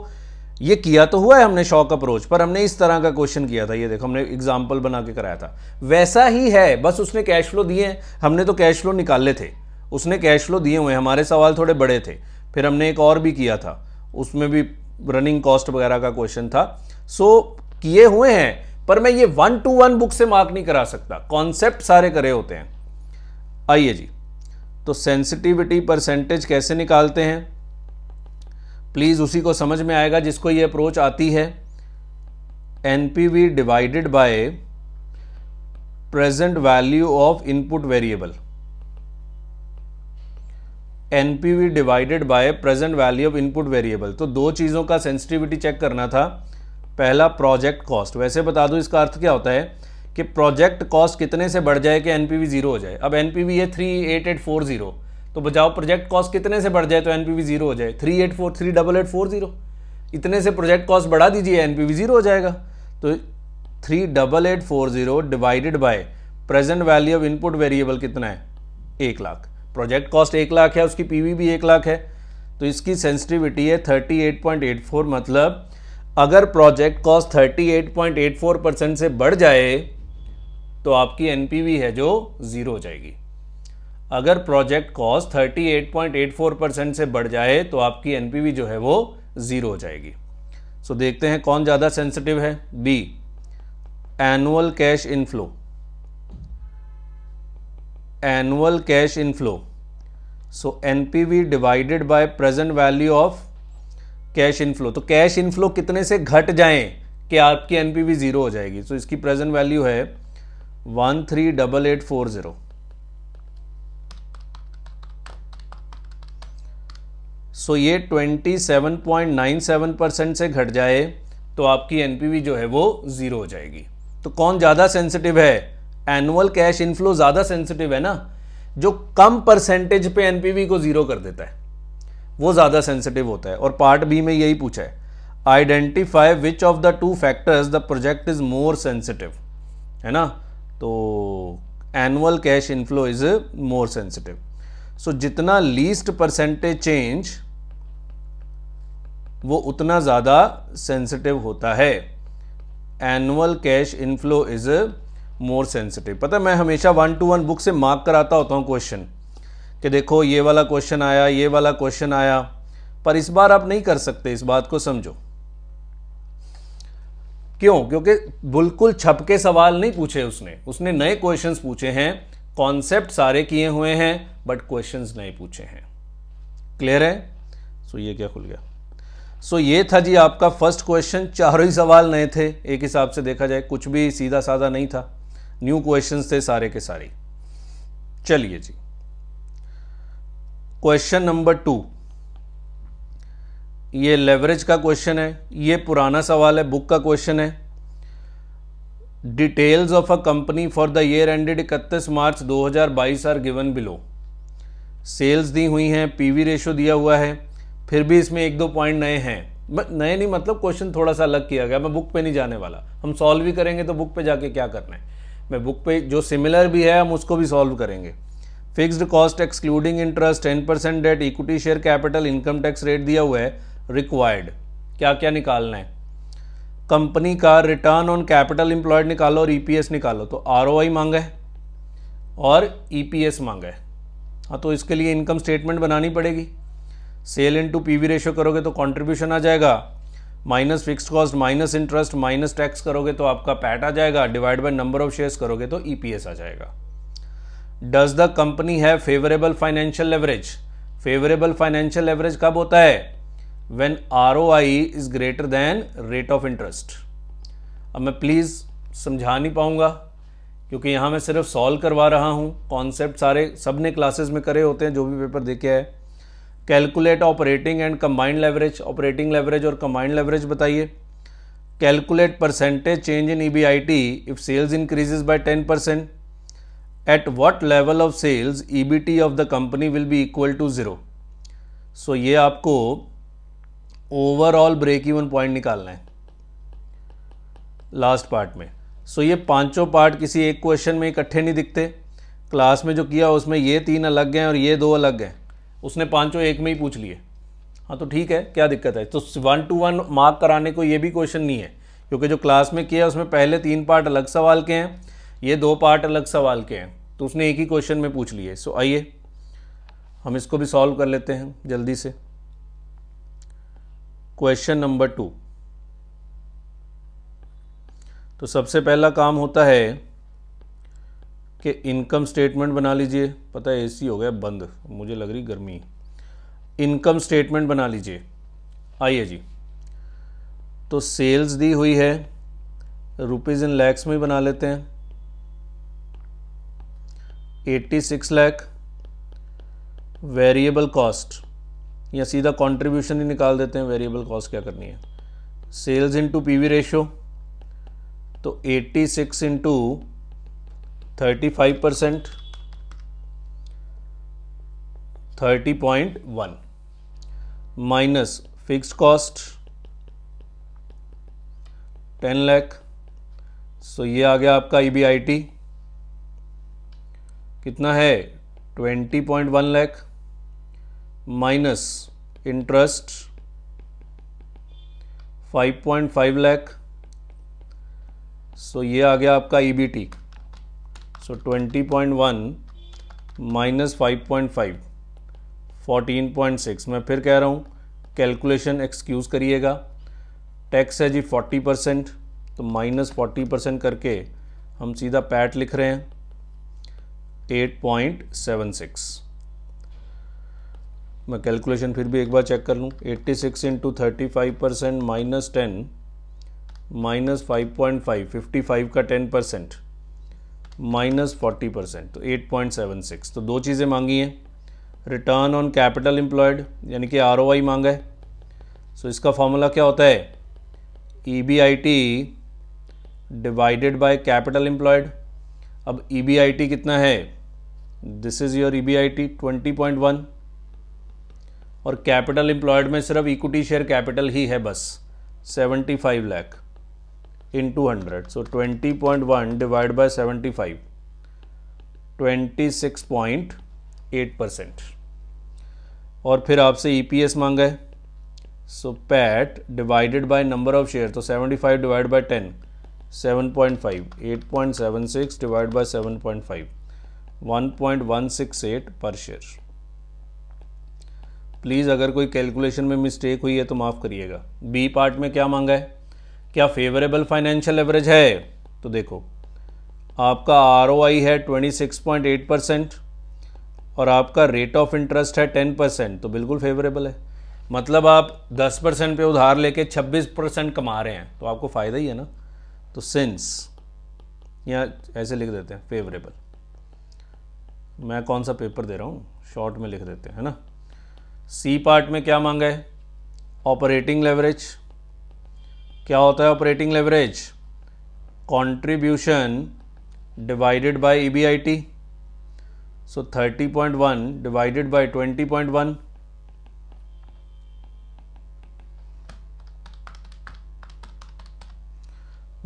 ये किया तो हुआ है हमने शॉक अप्रोच पर हमने इस तरह का क्वेश्चन किया था ये देखो हमने एग्जाम्पल बना के कराया था वैसा ही है बस उसने कैश फ्लो दिए हमने तो कैश फ्लो निकाले थे उसने कैश फ्लो दिए हुए हमारे सवाल थोड़े बड़े थे फिर हमने एक और भी किया था उसमें भी रनिंग कॉस्ट वगैरह का क्वेश्चन था सो किए हुए हैं पर मैं ये वन टू वन बुक से मार्क नहीं करा सकता कॉन्सेप्ट सारे करे होते हैं आइए जी तो सेंसिटिविटी परसेंटेज कैसे निकालते हैं प्लीज़ उसी को समझ में आएगा जिसको ये अप्रोच आती है N divided by present value of input variable N divided by present value of input variable तो दो चीज़ों का सेंसिटिविटी चेक करना था पहला प्रोजेक्ट कॉस्ट वैसे बता दूं इसका अर्थ क्या होता है कि प्रोजेक्ट कॉस्ट कितने से बढ़ जाए कि वी ज़ीरो हो जाए अब वी है three eight eight four zero तो बजाओ प्रोजेक्ट कॉस्ट कितने से बढ़ जाए तो वी ज़ीरो हो जाए three eight four three double eight four zero इतने से प्रोजेक्ट कॉस्ट बढ़ा दीजिए वी ज़ीरो हो जाएगा तो three double eight four zero divided by present value of input variable कितना है एक लाख प्रोजेक्ट कॉस्ट एक लाख है उसकी पीवी भी एक लाख है तो इसकी सेंसिटिविटी है thirty eight eight point four मतलब अगर project cost thirty eight eight point four percent से बढ़ जाए तो आपकी एन है जो ज़ीरो हो जाएगी अगर प्रोजेक्ट कॉस्ट 38.84 परसेंट से बढ़ जाए तो आपकी एन जो है वो ज़ीरो हो जाएगी सो so, देखते हैं कौन ज़्यादा सेंसिटिव है B annual cash inflow annual cash inflow so N divided by present value of cash inflow तो कैश इनफ्लो कितने से घट जाए कि आपकी एनपीवी ज़ीरो हो जाएगी सो so, इसकी प्रेजेंट वैल्यू है one three double eight four zero so ये twenty seven point nine seven percent से घट जाए तो आपकी एनपीवी जो है वो ज़ीरो हो जाएगी तो कौन ज़्यादा सेंसिटिव है एनुअल कैश इनफ्लो ज़्यादा सेंसिटिव है ना जो कम परसेंटेज पे एनपीवी को ज़ीरो कर देता है वो ज़्यादा सेंसिटिव होता है और पार्ट बी में यही पूछा है identify which of the two factors the project is more sensitive है ना तो annual cash inflow is more sensitive so जितना लीस्ट परसेंटेज चेंज वो उतना ज़्यादा सेंसिटिव होता है annual cash inflow is more sensitive पता है मैं हमेशा वन टू वन बुक से मार्क कराता होता हूँ क्वेश्चन कि देखो ये वाला क्वेश्चन आया ये वाला क्वेश्चन आया पर इस बार आप नहीं कर सकते इस बात को समझो क्यों क्योंकि बिल्कुल छपके सवाल नहीं पूछे उसने उसने नए क्वेश्चंस पूछे हैं कॉन्सेप्ट सारे किए हुए हैं बट क्वेश्चंस नए पूछे हैं क्लियर है सो ये क्या खुल गया सो ये था जी आपका फर्स्ट क्वेश्चन चारों ही सवाल नए थे एक हिसाब से देखा जाए कुछ भी सीधा साधा नहीं था न्यू क्वेश्चन थे सारे के सारे चलिए जी क्वेश्चन नंबर टू ये लेवरेज का क्वेश्चन है ये पुराना सवाल है बुक का क्वेश्चन है details of a company for the year ended इकतीस March 2022 are given below sales दी हुई हैं पीवी रेशो दिया हुआ है फिर भी इसमें एक दो पॉइंट नए हैं नए नहीं मतलब क्वेश्चन थोड़ा सा अलग किया गया मैं बुक पे नहीं जाने वाला हम सॉल्व भी करेंगे तो बुक पे जाके क्या करना है मैं बुक पे जो सिमिलर भी है हम उसको भी सॉल्व करेंगे fixed cost excluding interest ten percent debt equity share capital income tax rate दिया हुआ है रिक्वायर्ड क्या क्या निकालना है कंपनी का रिटर्न ऑन कैपिटल इंप्लॉयड निकालो और ईपीएस e निकालो तो आरओआई मांगा है और ईपीएस e मांगा है हाँ तो इसके लिए इनकम स्टेटमेंट बनानी पड़ेगी सेल इनटू पीवी रेशियो करोगे तो कंट्रीब्यूशन आ जाएगा minus fix cost minus interest minus tax करोगे तो आपका पैट आ जाएगा divide by number of shares करोगे तो ईपीएस e आ जाएगा डज द कंपनी है favourable financial leverage favourable financial leverage कब होता है when ROI is greater than rate of interest. अब मैं प्लीज़ समझा नहीं पाऊंगा क्योंकि यहाँ मैं सिर्फ सॉल्व करवा रहा हूँ कॉन्सेप्ट सारे सब ने क्लासेस में करे होते हैं जो भी पेपर देखे है calculate operating and combined leverage operating leverage और कंबाइंड लेवरेज बताइए calculate percentage change in E B I T if sales increases by ten percent at what level of sales E B T of the company will be equal to zero so ये आपको overall break even point निकालना है last part में सो so, ये पांचों part किसी एक question में इकट्ठे नहीं दिखते क्लास में जो किया उसमें ये तीन अलग हैं और ये दो अलग हैं उसने पांचों एक में ही पूछ लिए हाँ तो ठीक है क्या दिक्कत है तो वन टू वन मार्क कराने को ये भी क्वेश्चन नहीं है क्योंकि जो क्लास में किया उसमें पहले तीन पार्ट अलग सवाल के हैं ये दो पार्ट अलग सवाल के हैं तो उसने एक ही क्वेश्चन में पूछ लिए सो आइए हम इसको भी सॉल्व कर लेते हैं जल्दी से क्वेश्चन नंबर टू तो सबसे पहला काम होता है कि इनकम स्टेटमेंट बना लीजिए पता है एसी हो गया बंद मुझे लग रही गर्मी इनकम स्टेटमेंट बना लीजिए आइए जी तो सेल्स दी हुई है रुपीज़ इन लैक्स में बना लेते हैं eighty six lakh variable cost या सीधा कंट्रीब्यूशन ही निकाल देते हैं वेरिएबल कॉस्ट क्या करनी है सेल्स इनटू पीवी रेशियो तो 86 six into thirty five percent thirty point one minus fix cost ten lakh so ये आ गया आपका ई e कितना है twenty point one lakh minus interest 5.5 lakh so ये आ गया आपका ईबीटी सो 20.1 माइनस 5.5 14.6 मैं फिर कह रहा हूँ कैलकुलेशन एक्सक्यूज़ करिएगा टैक्स है जी 40 परसेंट तो माइनस फोर्टी परसेंट करके हम सीधा पैट लिख रहे हैं 8.76 मैं कैलकुलेशन फिर भी एक बार चेक कर लूँ 86 six into thirty five percent minus ten minus five point five fifty five का ten percent minus forty percent तो एट पॉइंट सेवन सिक्स तो दो चीज़ें मांगी हैं रिटर्न ऑन कैपिटल एम्प्लॉयड यानी कि आर मांगा है सो so, इसका फॉर्मूला क्या होता है E B I T divided by capital employed अब ई बी आई टी कितना है this is your E B I T twenty point one और कैपिटल एम्प्लॉयड में सिर्फ इक्विटी शेयर कैपिटल ही है बस 75 lakh into hundred so twenty point one divide by seventy five twenty six point eight percent और फिर आपसे E P S मांगा है so PAT divided by number of share तो seventy five divide by ten seven point five eight point seven six divide by seven point five one point one six eight per share please अगर कोई calculation में mistake हुई है तो माफ़ करिएगा B part में क्या मांगा है क्या फेवरेबल फाइनेंशियल एवरेज है तो देखो आपका आर है 26.8 परसेंट और आपका रेट ऑफ इंटरेस्ट है 10 परसेंट तो बिल्कुल फेवरेबल है मतलब आप 10 परसेंट पर उधार लेके 26 परसेंट कमा रहे हैं तो आपको फ़ायदा ही है ना तो सिंस या ऐसे लिख देते हैं फेवरेबल मैं कौन सा पेपर दे रहा हूँ शॉर्ट में लिख देते हैं है ना सी पार्ट में क्या मांगा है ऑपरेटिंग लेवरेज क्या होता है operating leverage contribution divided by EBIT so 30.1 divided by 20.1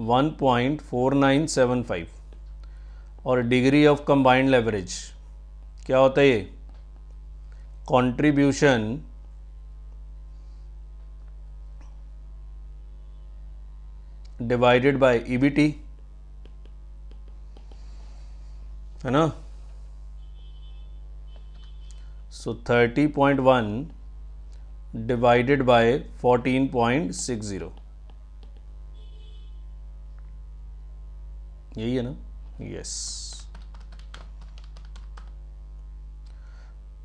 1.4975 और डिग्री ऑफ कंबाइंड लेवरेज क्या होता है ये contribution divided by EBT है ना So 30.1 divided by 14.60 यही है ना yes.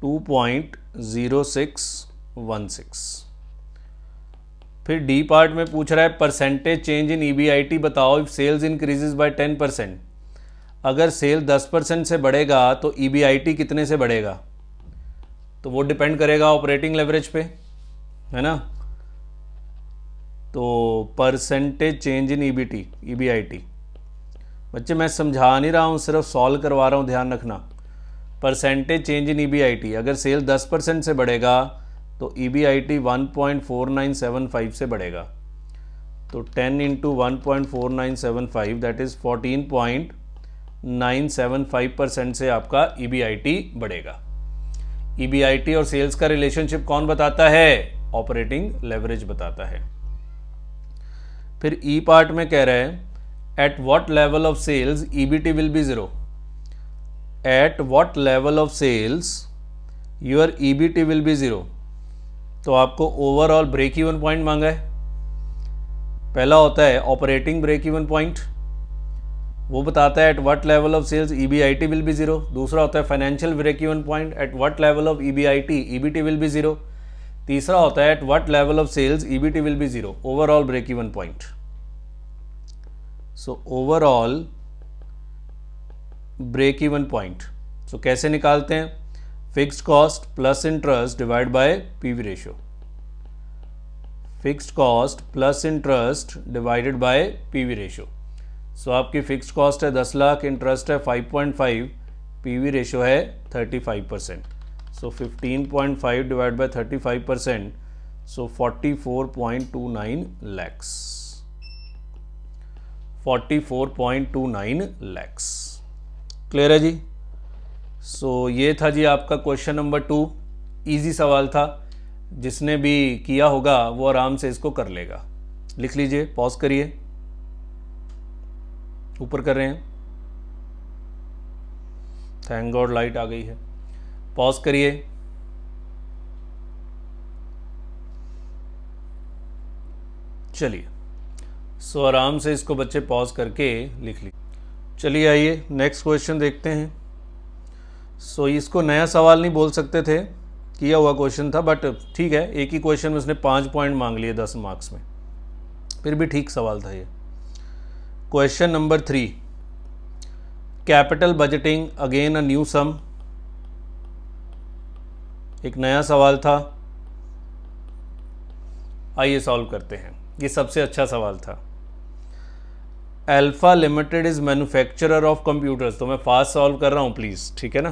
2.0616 फिर डी पार्ट में पूछ रहा है परसेंटेज चेंज इन ईबीआईटी बताओ if sales increases by 10 percent अगर सेल 10 परसेंट से बढ़ेगा तो ईबीआईटी e कितने से बढ़ेगा तो वो डिपेंड करेगा ऑपरेटिंग लेवरेज पे है ना तो percentage change in EBT EBIT बच्चे मैं समझा नहीं रहा हूँ सिर्फ सॉल्व करवा रहा हूँ ध्यान रखना percentage change in E e अगर सेल 10 परसेंट से बढ़ेगा तो E B I T one point four nine seven five से बढ़ेगा तो ten into one point four nine seven five that is fourteen point nine seven five percent से आपका E B I T बढ़ेगा E B I T और sales का relationship कौन बताता है ऑपरेटिंग लेवरेज बताता है फिर ई e पार्ट में कह रहे हैं at what level of sales E B T will be zero at level of sales your E B T will be zero तो आपको ओवरऑल ब्रेक इवन पॉइंट मांगा है पहला होता है ऑपरेटिंग ब्रेक इवन पॉइंट वो बताता है at what level of sales E B I T will be zero दूसरा होता है financial break even point at what level of E B I T E B T will be zero तीसरा होता है at what level of sales E B T will be zero overall break even point so overall break even point so कैसे निकालते हैं fix cost plus interest divide bye P V ratio fix cost plus interest divided by P V ratio so आपकी fix cost है दस lakh interest है five point five P V ratio है thirty five percent so fifteen point five divide by thirty five percent so forty four point two nine lakhs forty four point two nine lakhs clear है जी सो so, ये था जी आपका question number to easy सवाल था जिसने भी किया होगा वो आराम से इसको कर लेगा लिख लीजिए पॉज करिए ऊपर कर रहे हैं थैंक गॉड लाइट आ गई है पॉज करिए चलिए सो आराम से इसको बच्चे पॉज करके लिख लीजिए चलिए आइए नेक्स्ट क्वेश्चन देखते हैं सो so, इसको नया सवाल नहीं बोल सकते थे किया हुआ क्वेश्चन था बट ठीक है एक ही क्वेश्चन में उसने पाँच पॉइंट मांग लिए दस मार्क्स में फिर भी ठीक सवाल था ये question number three capital budgeting again a new sum एक नया सवाल था आइए सॉल्व करते हैं ये सबसे अच्छा सवाल था alpha limited is manufacturer of computers तो मैं फास्ट सॉल्व कर रहा हूँ प्लीज़ ठीक है ना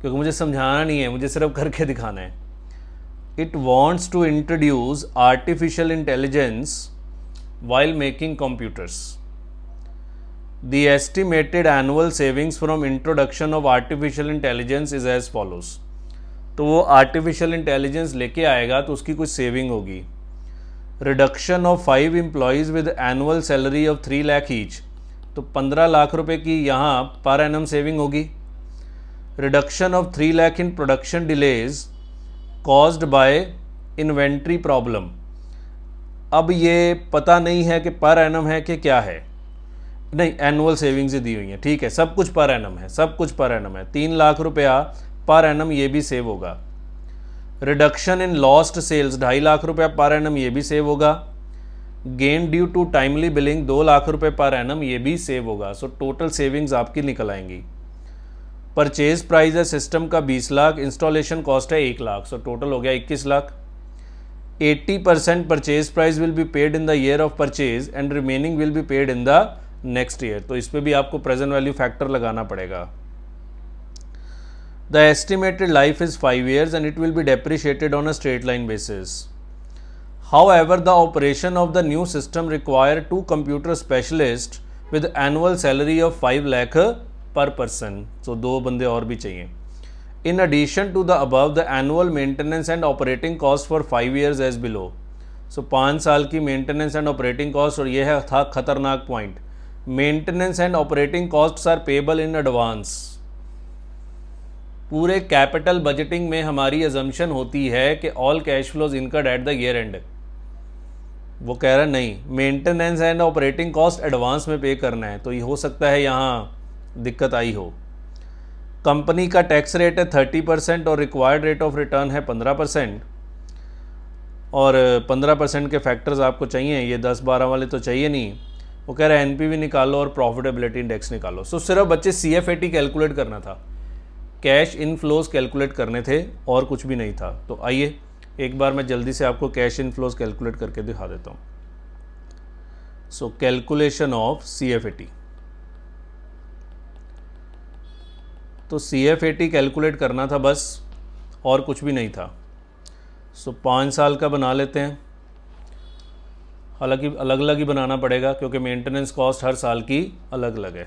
क्योंकि मुझे समझाना नहीं है मुझे सिर्फ करके दिखाना है it wants to introduce artificial intelligence while making computers the estimated annual savings from introduction of artificial intelligence is as follows तो वो आर्टिफिशियल इंटेलिजेंस लेके आएगा तो उसकी कुछ सेविंग होगी reduction of five employees with annual salary of three lakh each तो पंद्रह लाख रुपए की यहाँ पर एन सेविंग होगी reduction of three lakh in production delays caused by inventory problem अब ये पता नहीं है कि पर एन है कि क्या है नहीं एनुअल सेविंग्स दी हुई हैं ठीक है सब कुछ पर एन है सब कुछ पर एन है तीन लाख रुपया पर एन ये भी सेव होगा रिडक्शन इन लॉस्ट सेल्स ढाई लाख रुपए पर एनम ये भी सेव होगा gain due to timely billing दो लाख रुपए पर एनम ये भी सेव होगा सो टोटल सेविंग्स आपकी निकल आएंगी परचेज प्राइस है सिस्टम का बीस लाख इंस्टॉलेशन कॉस्ट है एक लाख सो टोटल हो गया इक्कीस lakh eighty percent purchase price will be paid in the year of purchase and remaining will be paid in the next year तो इस पर भी आपको प्रेजेंट वैल्यू फैक्टर लगाना पड़ेगा The estimated life is 5 years and it will be depreciated on a straight line basis. However, the operation of the new system require two computer specialists with annual salary of 5 lakh per person. So, two bande aur bhi chahiye. In addition to the above, the annual maintenance and operating cost for 5 years as below. So, five saal ki maintenance and operating cost और ये है tha खतरनाक point. Maintenance and operating costs are payable in advance. पूरे capital budgeting में हमारी assumption होती है कि all cash flows incurred at the year end वो कह रहा नहीं maintenance and operating cost advance में पे करना है तो ये हो सकता है यहाँ दिक्कत आई हो कंपनी का टैक्स रेट है थर्टी परसेंट और रिक्वायर्ड रेट ऑफ रिटर्न है पंद्रह परसेंट और पंद्रह परसेंट के फैक्टर्स आपको चाहिए ये दस बारह वाले तो चाहिए नहीं वो कह रहा है एनपीवी निकालो और प्रॉफिटेबिलिटी इंडेक्स निकालो सो सिर्फ बच्चे C F A T calculate करना था कैश इनफ्लोज कैलकुलेट करने थे और कुछ भी नहीं था तो आइए एक बार मैं जल्दी से आपको कैश इनफ्लोज कैलकुलेट करके दिखा देता हूँ so calculation of C F A T तो C F A T calculate करना था बस और कुछ भी नहीं था सो so, पाँच साल का बना लेते हैं हालांकि अलग अलग ही बनाना पड़ेगा क्योंकि मेंटेनेंस कॉस्ट हर साल की अलग अलग है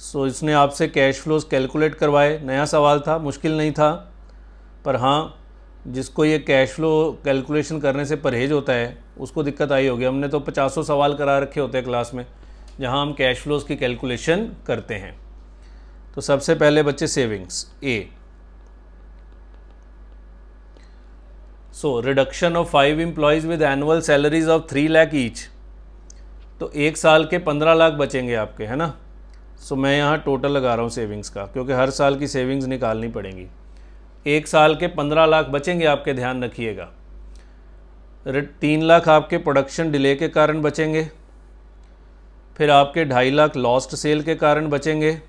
सो so, इसने आपसे कैश फ्लोज कैलकुलेट करवाए नया सवाल था मुश्किल नहीं था पर हाँ जिसको ये कैश फ्लो कैलकुलेशन करने से परहेज होता है उसको दिक्कत आई होगी हमने तो पचासों सवाल करा रखे होते हैं क्लास में जहाँ हम कैश फ्लोज की कैलकुलेशन करते हैं तो सबसे पहले बच्चे savings A so reduction of five employees with annual salaries of three lakh each तो एक साल के पंद्रह लाख बचेंगे आपके है ना सो मैं यहाँ टोटल लगा रहा हूँ सेविंग्स का क्योंकि हर साल की सेविंग्स निकालनी पड़ेंगी एक साल के पंद्रह लाख बचेंगे आपके ध्यान रखिएगा तीन लाख आपके प्रोडक्शन डिले के कारण बचेंगे फिर आपके ढाई लाख लॉस्ट सेल के कारण बचेंगे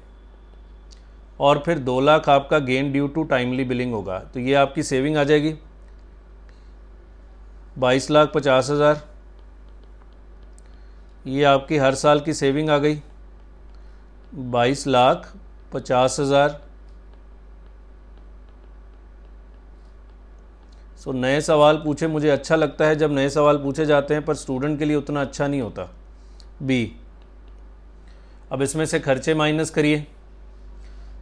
और फिर दो लाख आपका gain due to timely billing होगा तो ये आपकी सेविंग आ जाएगी बाईस लाख पचास हज़ार ये आपकी हर साल की सेविंग आ गई बाईस लाख पचास हज़ार सो so, नए सवाल पूछे मुझे अच्छा लगता है जब नए सवाल पूछे जाते हैं पर स्टूडेंट के लिए उतना अच्छा नहीं होता बी अब इसमें से खर्चे माइनस करिए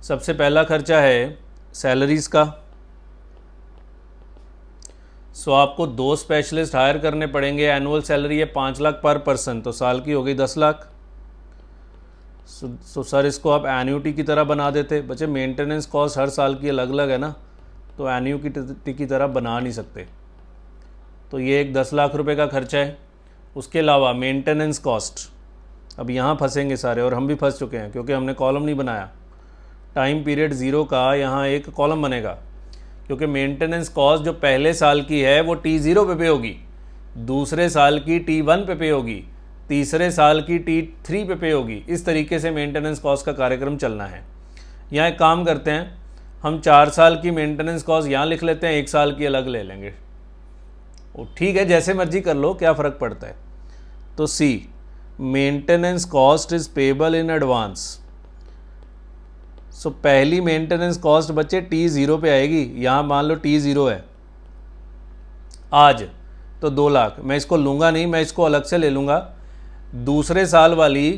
सबसे पहला खर्चा है सैलरीज़ का सो so, आपको दो स्पेशलिस्ट हायर करने पड़ेंगे एनुअल सैलरी है पाँच लाख पर पर्सन तो साल की हो गई दस लाख सो सर इसको आप एन्यूटी की तरह बना देते बच्चे मेंटेनेंस कॉस्ट हर साल की अलग अलग है ना तो एन्यूटी की तरह बना नहीं सकते तो ये एक दस लाख रुपए का खर्चा है उसके अलावा मेंटेनेंस कॉस्ट अब यहाँ फंसेंगे सारे और हम भी फंस चुके हैं क्योंकि हमने कॉलम नहीं बनाया टाइम पीरियड ज़ीरो का यहाँ एक कॉलम बनेगा क्योंकि मेंटेनेंस कॉस्ट जो पहले साल की है वो टी ज़ीरो पे पे होगी दूसरे साल की टी वन पे पे होगी तीसरे साल की टी थ्री पे पे होगी इस तरीके से मेंटेनेंस कॉस्ट का कार्यक्रम चलना है यहाँ एक काम करते हैं हम चार साल की मेंटेनेंस कॉस्ट यहाँ लिख लेते हैं एक साल की अलग ले लेंगे वो ठीक है जैसे मर्जी कर लो क्या फ़र्क पड़ता है तो C maintenance cost is payable in advance so पहली मेंटेनेंस कॉस्ट बच्चे टी ज़ीरो पे आएगी यहाँ मान लो टी ज़ीरो है आज तो दो लाख मैं इसको लूँगा नहीं मैं इसको अलग से ले लूँगा दूसरे साल वाली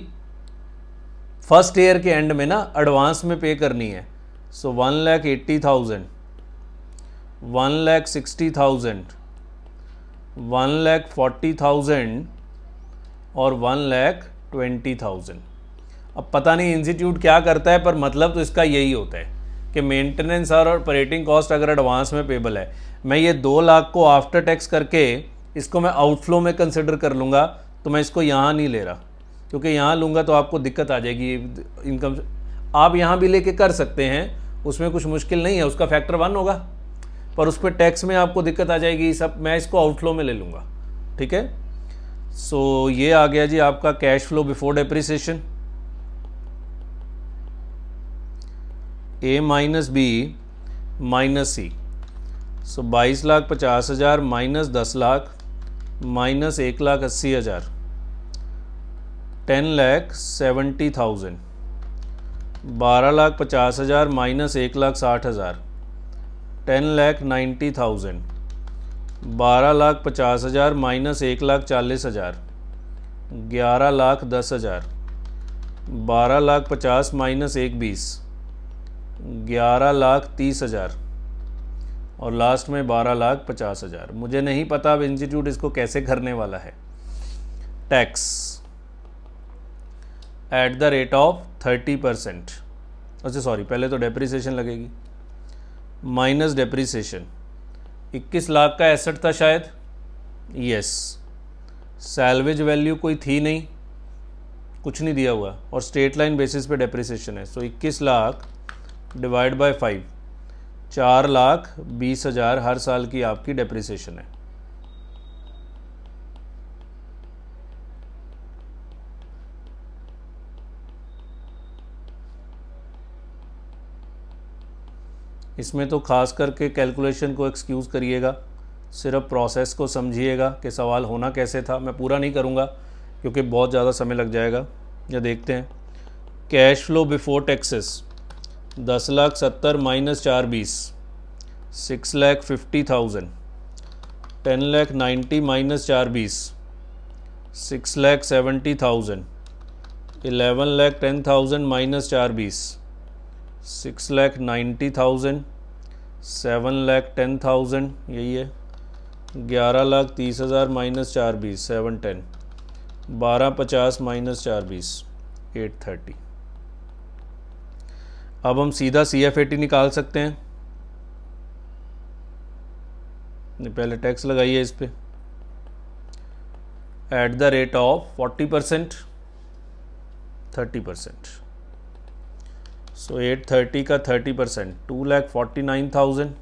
फर्स्ट ईयर के एंड में ना एडवांस में पे करनी है so one lakh eighty thousand one lakh sixty thousand one lakh forty thousand और वन लैख ट्वेंटी थाउजेंड अब पता नहीं इंस्टीट्यूट क्या करता है पर मतलब तो इसका यही होता है कि मेंटेनेंस और ऑपरेटिंग कॉस्ट अगर एडवांस में पेबल है मैं ये दो लाख को आफ्टर टैक्स करके इसको मैं आउटफ्लो में कंसिडर कर लूँगा तो मैं इसको यहाँ नहीं ले रहा क्योंकि यहाँ लूँगा तो आपको दिक्कत आ जाएगी इनकम आप यहाँ भी लेके कर सकते हैं उसमें कुछ मुश्किल नहीं है उसका फैक्टर वन होगा पर उस पर टैक्स में आपको दिक्कत आ जाएगी सब मैं इसको आउटफ्लो में ले लूँगा ठीक है सो ये आ गया जी आपका cash flow before depreciation A minus B minus C so बाईस लाख पचास हज़ार माइनस दस लाख माइनस एक लाख अस्सी हज़ार टेन लैख सेवेंटी थाउजेंड बारह लाख पचास हज़ार माइनस एक लाख साठ हज़ार टेन लैख नाइन्टी थाउजेंड बारह लाख पचास हज़ार माइनस एक लाख चालीस हज़ार ग्यारह लाख दस हज़ार बारह लाख पचास माइनस एक बीस ग्यारह लाख तीस हज़ार और लास्ट में बारह लाख पचास हज़ार मुझे नहीं पता अब इंस्टीट्यूट इसको कैसे करने वाला है tax at the rate of thirty percent अच्छा सॉरी पहले तो डेप्रिसिएशन लगेगी माइनस डेप्रिसिएशन इक्कीस लाख का एसेट था शायद यस सैलवेज वैल्यू कोई थी नहीं कुछ नहीं दिया हुआ और स्टेट लाइन बेसिस पे डेप्रिसिएशन है so so, 21 lakh divide by five चार लाख बीस हज़ार हर साल की आपकी डेप्रिसिएशन है इसमें तो खास करके कैलकुलेशन को एक्सक्यूज़ करिएगा सिर्फ प्रोसेस को समझिएगा कि सवाल होना कैसे था मैं पूरा नहीं करूँगा क्योंकि बहुत ज़्यादा समय लग जाएगा या देखते हैं कैश फ्लो बिफोर टैक्सेस दस लाख सत्तर माइनस चार बीस six lakh fifty thousand ten lakh ninety minus चार बीस six lakh seventy thousand eleven lakh ten thousand minus चार बीस six lakh ninety thousand seven lakh ten thousand यही है ग्यारह लाख तीस हज़ार माइनस चार बीस सेवन टेन बारह पचास माइनस चार बीस एट थर्टी अब हम सीधा सी एफ ए टी निकाल सकते हैं पहले टैक्स लगाइए इस पर at the rate of forty percent thirty percent so at thirty का thirty percent two lakh forty nine thousand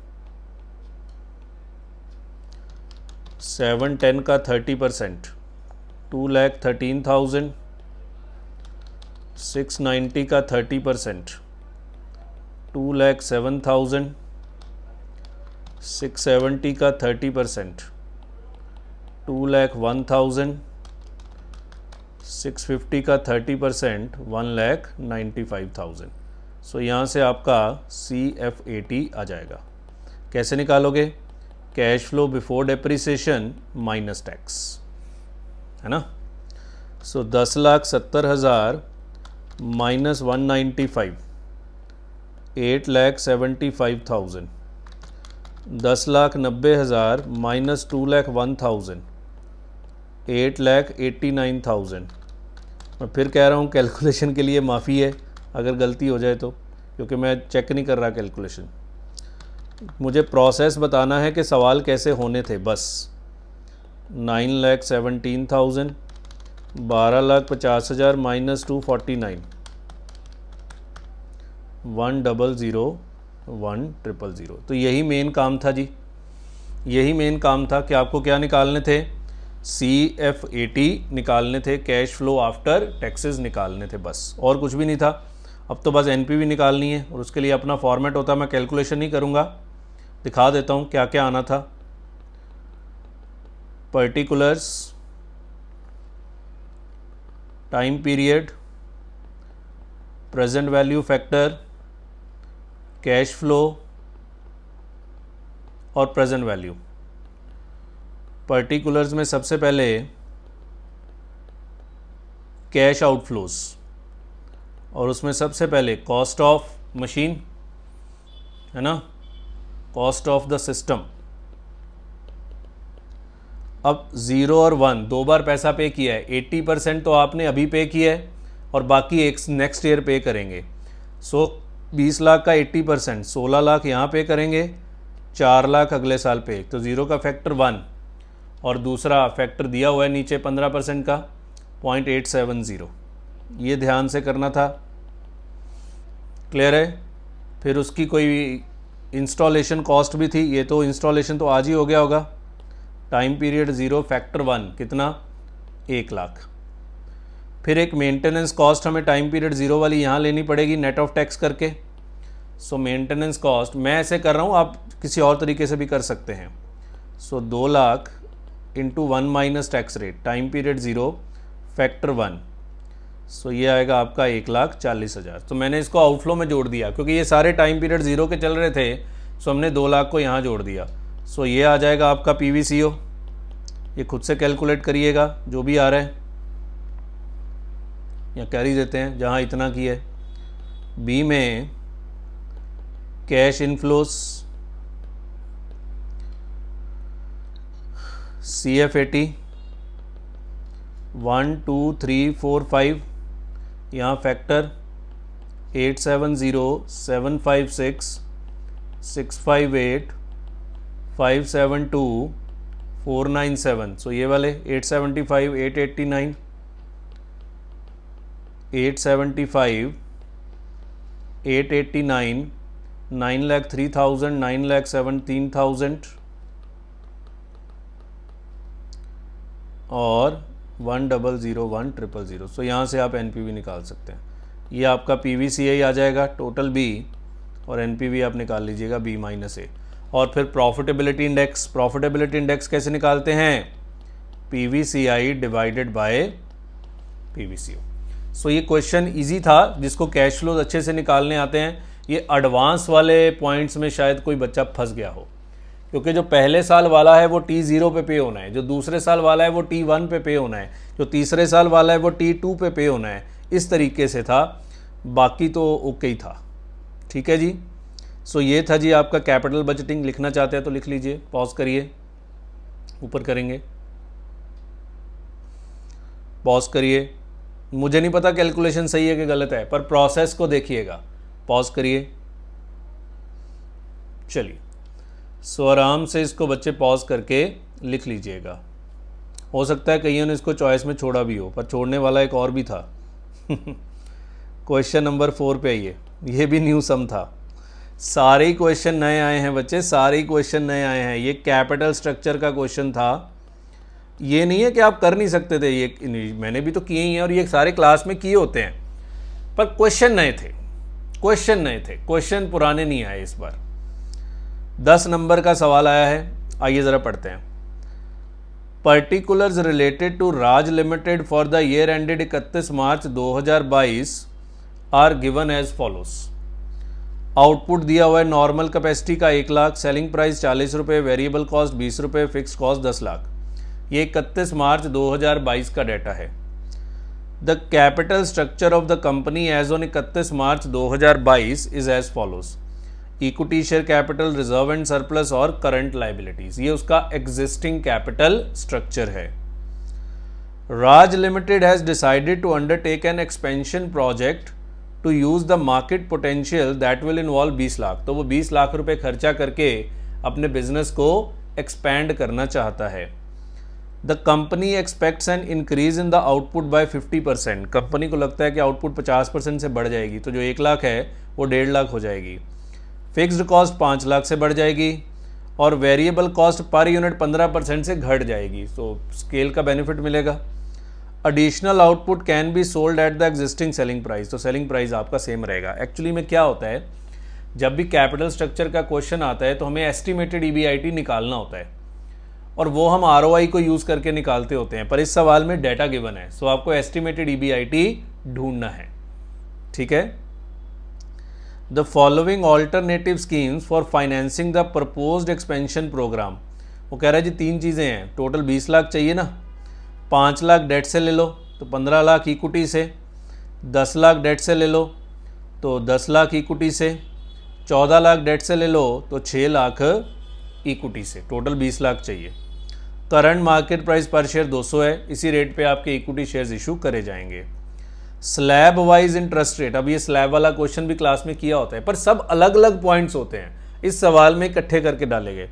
seven ten का thirty percent two lakh thirteen thousand six ninety का thirty percent two lakh seven thousand six seventy का thirty percent two lakh one thousand six fifty का thirty percent one lakh ninety five thousand so यहाँ से आपका सी F A T आ जाएगा कैसे निकालोगे cash flow before depreciation minus tax है ना सो दस लाख सत्तर हज़ार minus one ninety five eight lakh seventy five thousand दस लाख नब्बे हज़ार minus two lakh one thousand eight lakh eighty nine thousand मैं फिर कह रहा हूँ कैलकुलेशन के लिए माफ़ी है अगर गलती हो जाए तो क्योंकि मैं चेक नहीं कर रहा कैलकुलेशन मुझे प्रोसेस बताना है कि सवाल कैसे होने थे बस नाइन लैख सेवनटीन थाउजेंड बारह लाख पचास हज़ार minus two forty nine one double zero one triple zero तो यही मेन काम था जी यही मेन काम था कि आपको क्या निकालने थे सी एफ ए टी निकालने थे कैश फ्लो आफ्टर टैक्सेस निकालने थे बस और कुछ भी नहीं था अब तो बस एन पी भी निकालनी है और उसके लिए अपना फॉर्मेट होता है मैं कैलकुलेशन नहीं करूँगा दिखा देता हूँ क्या क्या आना था particulars time period present value factor cash flow और प्रेजेंट वैल्यू पर्टिकुलर्स में सबसे पहले कैश आउटफ्लोस और उसमें सबसे पहले कॉस्ट ऑफ मशीन है ना कॉस्ट ऑफ द सिस्टम अब ज़ीरो और वन दो बार पैसा पे किया है एट्टी परसेंट तो आपने अभी पे किया है और बाकी एक नेक्स्ट ईयर पे करेंगे सो बीस लाख का एट्टी परसेंट सोलह लाख यहाँ पे करेंगे चार लाख अगले साल पे तो ज़ीरो का फैक्टर वन और दूसरा फैक्टर दिया हुआ है नीचे पंद्रह परसेंट का पॉइंट एट सेवन ज़ीरो ये ध्यान से करना था क्लियर है फिर उसकी कोई इंस्टॉलेशन कॉस्ट भी थी ये तो इंस्टॉलेशन तो आज ही हो गया होगा time period zero factor one कितना एक लाख फिर एक मेंटेनेंस कॉस्ट हमें टाइम पीरियड ज़ीरो वाली यहाँ लेनी पड़ेगी नेट ऑफ टैक्स करके सो मेंटेनेंस कॉस्ट मैं ऐसे कर रहा हूँ आप किसी और तरीके से भी कर सकते हैं सो so, दो lakh into one minus tax rate time period zero factor one so ये आएगा आपका एक लाख चालीस हज़ार तो मैंने इसको आउटफ्लो में जोड़ दिया क्योंकि ये सारे टाइम पीरियड ज़ीरो के चल रहे थे सो so हमने दो लाख को यहाँ जोड़ दिया सो so ये आ जाएगा आपका पी ये खुद से कैलकुलेट करिएगा जो भी आ रहा है या कैरी देते हैं जहाँ इतना की है बी में cash inflows C F A T one two three four five यहाँ factor eight seven zero seven five six six five eight five seven two four nine seven so ये वाले eight seventy five eight eighty nine eight seventy five eight eighty nine nine lakh three thousand nine lakh seventeen thousand और one double zero one triple zero so यहाँ से आप N निकाल सकते हैं ये आपका पी वी सी आई आ जाएगा टोटल बी और एन पी वी आप निकाल लीजिएगा बी माइनस ए और फिर प्रॉफिटेबिलिटी इंडेक्स प्रॉफिटेबिलिटी इंडेक्स कैसे निकालते हैं P V C I divided by P V C O so ये क्वेश्चन ईजी था जिसको कैश फ्लोज अच्छे से निकालने आते हैं ये एडवांस वाले पॉइंट्स में शायद कोई बच्चा फंस गया हो क्योंकि जो पहले साल वाला है वो टी ज़ीरो पे पे होना है जो दूसरे साल वाला है वो टी वन पे पे होना है जो तीसरे साल वाला है वो टी टू पे पे होना है इस तरीके से था बाकी तो ओके ही था ठीक है जी सो ये था जी आपका कैपिटल बजटिंग लिखना चाहते हैं तो लिख लीजिए पॉज करिए ऊपर करेंगे पॉज करिए मुझे नहीं पता कैलकुलेशन सही है कि गलत है पर प्रोसेस को देखिएगा पॉज करिए चलिए सो आराम से इसको बच्चे पॉज करके लिख लीजिएगा हो सकता है कईयों ने इसको चॉइस में छोड़ा भी हो पर छोड़ने वाला एक और भी था क्वेश्चन नंबर फोर पे आइए ये भी न्यू सम था सारे क्वेश्चन नए आए हैं बच्चे सारे क्वेश्चन नए आए हैं ये कैपिटल स्ट्रक्चर का क्वेश्चन था ये नहीं है कि आप कर नहीं सकते थे ये मैंने भी तो किए ही हैं और ये सारे क्लास में किए होते हैं पर क्वेश्चन नए थे क्वेश्चन नए थे क्वेश्चन पुराने नहीं आए इस बार दस नंबर का सवाल आया है आइए ज़रा पढ़ते हैं particulars related to Raj limited for the year ended इकतीस March 2022 are given as follows output दिया हुआ है नॉर्मल कैपेसिटी का एक लाख सेलिंग प्राइस चालीस रुपये वेरिएबल कॉस्ट बीस रुपये फिक्स कॉस्ट दस लाख ये इकतीस मार्च 2022 का डाटा है the capital structure of the company as on इकतीस March 2022 is as follows equity share capital reserve and surplus और करंट लाइबिलिटीज ये उसका एग्जिस्टिंग कैपिटल स्ट्रक्चर है Raj limited has decided to undertake an expansion project to use the market potential that will involve बीस लाख तो वो बीस लाख रुपए खर्चा करके अपने बिजनेस को एक्सपैंड करना चाहता है the company expects an increase in the output by 50 percent कंपनी को लगता है कि आउटपुट 50 परसेंट से बढ़ जाएगी तो जो एक लाख है वो डेढ़ लाख हो जाएगी फिक्स्ड कॉस्ट पाँच लाख से बढ़ जाएगी और वेरिएबल कॉस्ट पर यूनिट पंद्रह परसेंट से घट जाएगी तो स्केल का बेनिफिट मिलेगा additional output can be sold at the existing selling price तो सेलिंग प्राइस आपका सेम रहेगा एक्चुअली में क्या होता है जब भी कैपिटल स्ट्रक्चर का क्वेश्चन आता है तो हमें एस्टिमेटेड ई e निकालना होता है और वो हम आर को यूज़ करके निकालते होते हैं पर इस सवाल में डेटा गिवन है सो आपको एस्टिमेटेड ई e ढूंढना है ठीक है the following alternative schemes for financing the propose expansion program वो कह रहा है जी तीन चीज़ें हैं टोटल बीस लाख चाहिए ना पाँच लाख डेट से ले लो तो पंद्रह लाख इक्विटी से दस लाख डेट से ले लो तो दस लाख इक्विटी से चौदह लाख डेट से ले लो तो छः लाख इक्विटी से टोटल बीस लाख चाहिए current market price per share 200 है इसी रेट पे आपके इक्विटी शेयर्स इशू करे जाएंगे स्लैब वाइज इंटरेस्ट रेट अब ये स्लैब वाला क्वेश्चन भी क्लास में किया होता है पर सब अलग अलग पॉइंट्स होते हैं इस सवाल में इकट्ठे करके डाले गए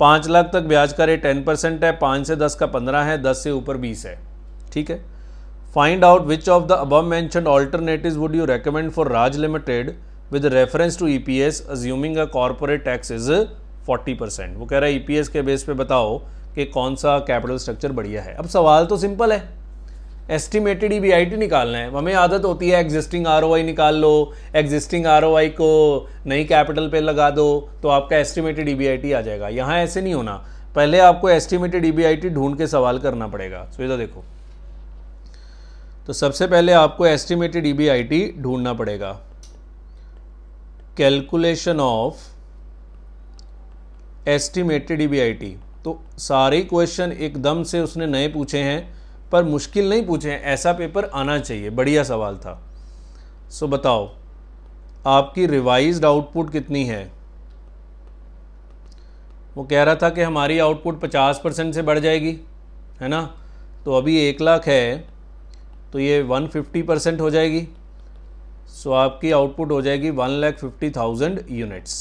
पाँच लाख तक ब्याज का रेट टेन परसेंट है पाँच से दस का पंद्रह है दस से ऊपर बीस है ठीक है find out which of the above mention alternative would you recommend for Raj limited with reference to E P S assuming a corporate tax is forty percent वो कह रहा है ई पी एस के बेस पे बताओ कि कौन सा कैपिटल स्ट्रक्चर बढ़िया है अब सवाल तो सिंपल है एस्टिमेटेड ई बी निकालना है हमें आदत होती है एग्जिस्टिंग आर निकाल लो एग्जिस्टिंग आर को नई कैपिटल पे लगा दो तो आपका एस्टिमेटेड ई बी आ जाएगा यहाँ ऐसे नहीं होना पहले आपको एस्टिमेटेड ई बी ढूंढ के सवाल करना पड़ेगा सुविधा देखो तो सबसे पहले आपको एस्टिमेटेड ई बी ढूंढना पड़ेगा calculation of estimated E B तो सारे क्वेश्चन एकदम से उसने नए पूछे हैं पर मुश्किल नहीं पूछे हैं ऐसा पेपर आना चाहिए बढ़िया सवाल था सो बताओ आपकी रिवाइज आउटपुट कितनी है वो कह रहा था कि हमारी आउटपुट 50 परसेंट से बढ़ जाएगी है ना तो अभी एक लाख है तो ये 150 परसेंट हो जाएगी सो आपकी आउटपुट हो जाएगी one lakh fifty thousand units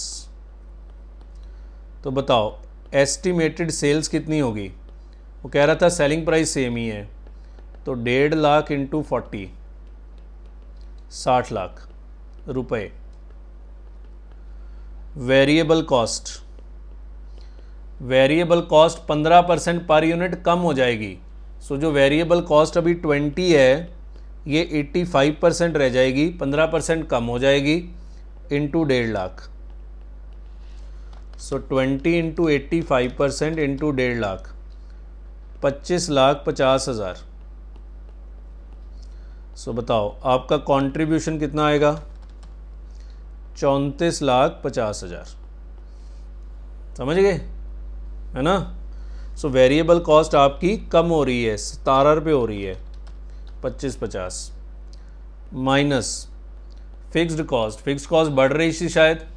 तो बताओ एस्टिमेटेड सेल्स कितनी होगी वो कह रहा था सेलिंग प्राइस सेम ही है तो डेढ़ लाख इंटू फोर्टी साठ लाख रुपए वेरिएबल कॉस्ट वेरिएबल कॉस्ट पंद्रह परसेंट पर यूनिट कम हो जाएगी सो जो वेरिएबल कॉस्ट अभी ट्वेंटी है ये एट्टी फाइव परसेंट रह जाएगी पंद्रह परसेंट कम हो जाएगी इंटू डेढ़ lakh so twenty into eighty five percent into डेढ़ लाख पच्चीस लाख पचास हज़ार सो बताओ आपका कंट्रीब्यूशन कितना आएगा चौंतीस लाख पचास हज़ार समझ गए है ना सो वेरिएबल कॉस्ट आपकी कम हो रही है सतारह रुपये हो रही है पच्चीस पचास minus fixed cost fixed cost बढ़ रही थी शायद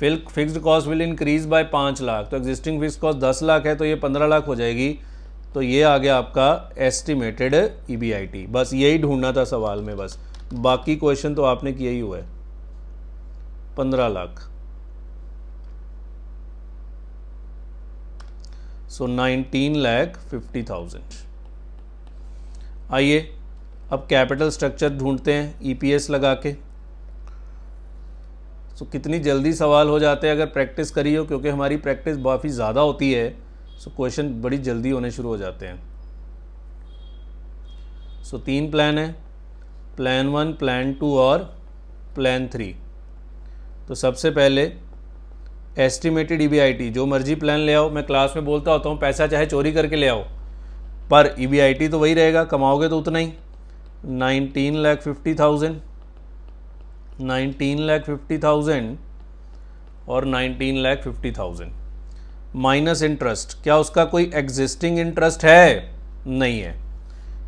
फिर fixed cost will increase by पाँच लाख तो एग्जिस्टिंग फिक्स कॉस्ट दस लाख है तो ये पंद्रह लाख हो जाएगी तो ये आ गया आपका एस्टिमेटेड ई e बस यही ढूंढना था सवाल में बस बाकी क्वेश्चन तो आपने किया ही हुआ है पंद्रह lakh so nineteen lakh fifty thousand आइए अब कैपिटल स्ट्रक्चर ढूंढते हैं ईपीएस e लगा के सो कितनी जल्दी सवाल हो जाते हैं अगर प्रैक्टिस करी हो क्योंकि हमारी प्रैक्टिस काफ़ी ज़्यादा होती है सो क्वेश्चन बड़ी जल्दी होने शुरू हो जाते हैं सो तीन प्लान है प्लान वन प्लान टू और प्लान थ्री तो सबसे पहले एस्टिमेटेड ई e जो मर्जी प्लान ले आओ मैं क्लास में बोलता होता हूँ पैसा चाहे चोरी करके ले आओ पर ई e तो वही रहेगा कमाओगे तो उतना ही nineteen lakh fifty thousand nineteen lakh fifty thousand और nineteen lakh fifty thousand minus interest क्या उसका कोई एग्जिस्टिंग इंटरेस्ट है नहीं है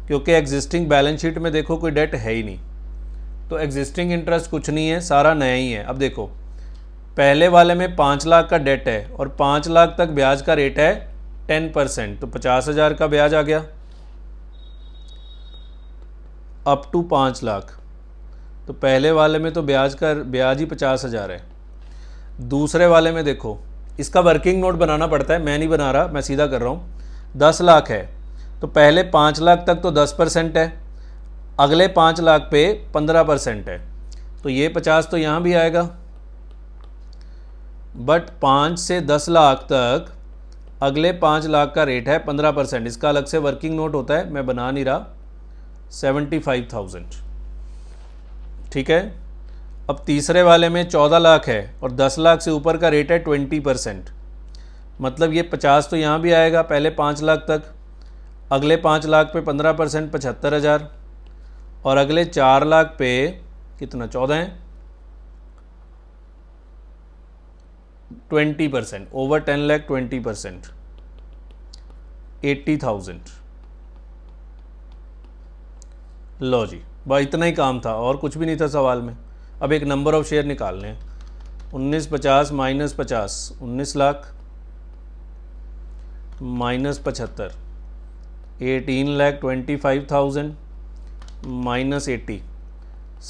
क्योंकि एग्जिस्टिंग बैलेंस शीट में देखो कोई डेट है ही नहीं तो एग्जिस्टिंग इंटरेस्ट कुछ नहीं है सारा नया ही है अब देखो पहले वाले में पाँच लाख का डेट है और पाँच लाख तक ब्याज का रेट है टेन परसेंट तो पचास हज़ार का ब्याज आ गया अप टू पाँच लाख तो पहले वाले में तो ब्याज का ब्याज ही पचास हज़ार है दूसरे वाले में देखो इसका वर्किंग नोट बनाना पड़ता है मैं नहीं बना रहा मैं सीधा कर रहा हूँ दस लाख है तो पहले पाँच लाख तक तो दस परसेंट है अगले पाँच लाख पे पंद्रह परसेंट है तो ये पचास तो यहाँ भी आएगा बट पाँच से दस लाख तक अगले पाँच लाख का रेट है पंद्रह परसेंट इसका अलग से वर्किंग नोट होता है मैं बना नहीं रहा सेवेंटी फाइव थाउजेंड ठीक है अब तीसरे वाले में चौदह लाख है और दस लाख से ऊपर का रेट है ट्वेंटी परसेंट मतलब ये पचास तो यहाँ भी आएगा पहले पाँच लाख तक अगले पाँच लाख पे पंद्रह परसेंट पचहत्तर हज़ार और अगले चार लाख पे कितना चौदह है twenty percent over ten lakh twenty percent eighty thousand लो जी बस इतना ही काम था और कुछ भी नहीं था सवाल में अब एक नंबर ऑफ़ शेयर निकालने लें उन्नीस पचास माइनस पचास उन्नीस लाख माइनस पचहत्तर eighteen lakh twenty five thousand minus eighty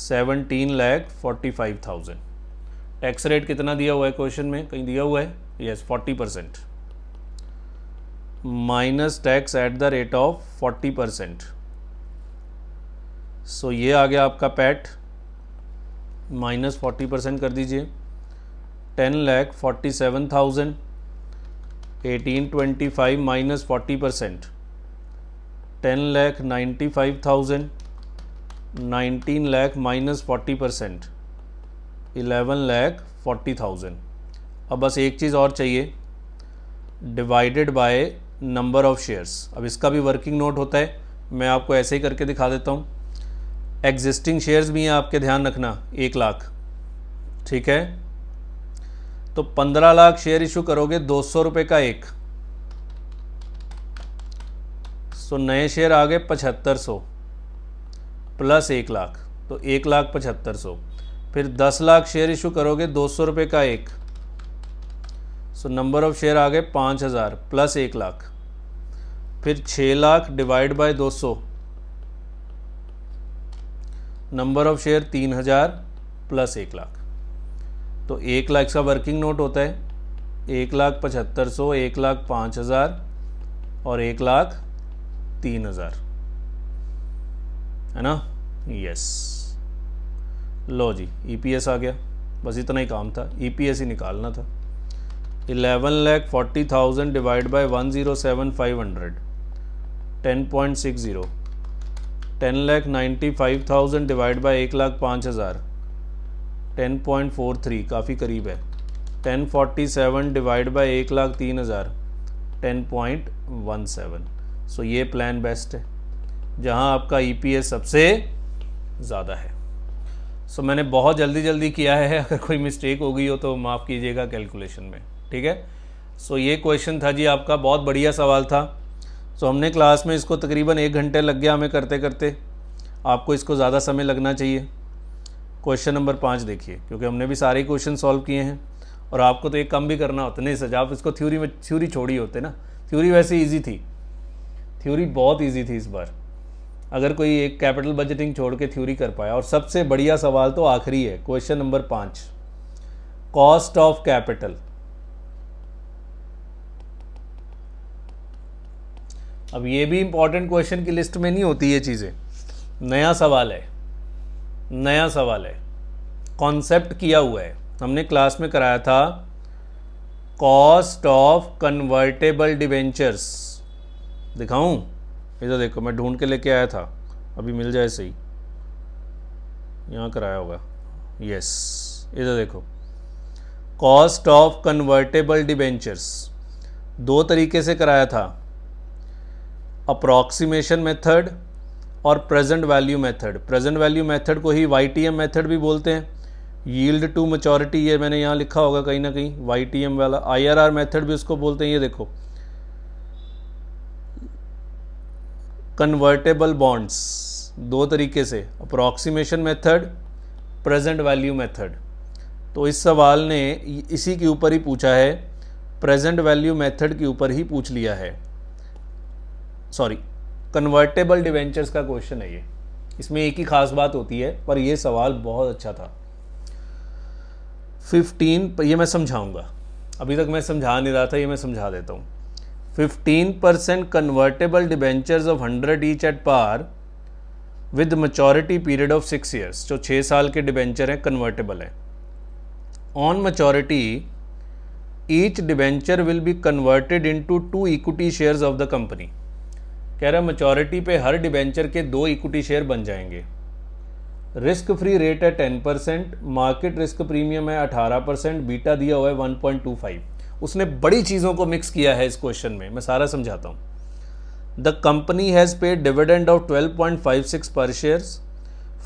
seventeen lakh forty five thousand tax rate कितना दिया हुआ है क्वेश्चन में कहीं दिया हुआ है yes forty percent minus tax at the rate of forty percent so ये आ गया आपका पैट माइनस फोर्टी परसेंट कर दीजिए ten lakh forty seven thousand eighteen twenty five minus forty percent ten lakh ninety five thousand nineteen lakh minus forty percent eleven lakh forty thousand अब बस एक चीज़ और चाहिए divided by number of shares अब इसका भी वर्किंग नोट होता है मैं आपको ऐसे ही करके दिखा देता हूँ एग्जिस्टिंग शेयर्स भी हैं आपके ध्यान रखना एक लाख ठीक है तो पंद्रह लाख शेयर इशू करोगे दो सौ रुपये का एक सो नए शेयर आ गए पचहत्तर सौ प्लस एक लाख तो एक लाख पचहत्तर सौ फिर दस लाख शेयर इशू करोगे दो सौ रुपये का एक सो नंबर ऑफ़ शेयर आ गए पाँच हज़ार प्लस एक लाख फिर छः लाख डिवाइड बाय दो सौ नंबर ऑफ शेयर तीन हज़ार प्लस एक लाख तो एक लाख का वर्किंग नोट होता है एक लाख पचहत्तर सौ एक लाख पाँच हज़ार और एक लाख तीन हज़ार है ना यस लो जी ईपीएस e आ गया बस इतना ही काम था ईपीएस e ही निकालना था eleven lakh forty thousand divide by one zero seven five hundred ten point six zero ten lakh ninety five thousand divide by एक लाख पाँच हज़ार टेन पॉइंट फोर थ्री काफ़ी करीब है ten forty seven divide by एक लाख तीन हज़ार ten point one seven so ये प्लान बेस्ट है जहाँ आपका ई e सबसे ज़्यादा है सो so, मैंने बहुत जल्दी जल्दी किया है अगर कोई मिस्टेक हो गई हो तो माफ़ कीजिएगा कैलकुलेशन में ठीक है सो so, ये क्वेश्चन था जी आपका बहुत बढ़िया सवाल था सो हमने क्लास में इसको तकरीबन एक घंटे लग गया हमें करते करते आपको इसको ज़्यादा समय लगना चाहिए क्वेश्चन नंबर पाँच देखिए क्योंकि हमने भी सारे क्वेश्चन सॉल्व किए हैं और आपको तो एक कम भी करना होता नहीं सजा आप इसको थ्योरी में थ्योरी छोड़ी होते ना थ्योरी वैसे ईजी थी थ्योरी बहुत ईजी थी इस बार अगर कोई एक कैपिटल बजटिंग छोड़ के थ्योरी कर पाया और सबसे बढ़िया सवाल तो आखिरी है क्वेश्चन नंबर पाँच कॉस्ट ऑफ कैपिटल अब ये भी इंपॉर्टेंट क्वेश्चन की लिस्ट में नहीं होती ये चीज़ें नया सवाल है नया सवाल है कॉन्सेप्ट किया हुआ है हमने क्लास में कराया था कॉस्ट ऑफ कन्वर्टेबल डिवेंचर्स दिखाऊं इधर तो देखो मैं ढूंढ के लेके आया था अभी मिल जाए सही यहाँ कराया होगा यस इधर तो देखो कॉस्ट ऑफ कन्वर्टेबल डिवेंचर्स दो तरीके से कराया था अप्रॉक्सीमेशन मेथड और present value method present value method को ही वाई टी एम मेथड भी बोलते हैं यील्ड टू मचोरिटी ये मैंने यहाँ लिखा होगा कहीं ना कहीं वाई टी एम वाला आई आर आर मैथड भी उसको बोलते हैं ये देखो कन्वर्टेबल बॉन्ड्स दो तरीके से approximation method present value method तो इस सवाल ने इसी के ऊपर ही पूछा है प्रेजेंट वैल्यू मेथड के ऊपर ही पूछ लिया है सॉरी कन्वर्टेबल डिवेंचर्स का क्वेश्चन है ये इसमें एक ही खास बात होती है पर यह सवाल बहुत अच्छा था फिफ्टीन ये मैं समझाऊंगा अभी तक मैं समझा नहीं रहा था ये मैं समझा देता हूँ fifteen percent convertible debentures of hundred each at par with maturity period of six years जो छः साल के डिबेंचर हैं कन्वर्टेबल हैं on maturity each debenture will be converted into two equity shares of the company कह रहा हैं maturity पे हर डिबेंचर के दो इक्विटी शेयर बन जाएंगे रिस्क फ्री रेट है ten percent market risk premium है अठारह परसेंट बीटा दिया हुआ है वन पॉइंट टू फाइव उसने बड़ी चीज़ों को मिक्स किया है इस क्वेश्चन में मैं सारा समझाता हूँ the company has paid dividend of twelve point five six per shares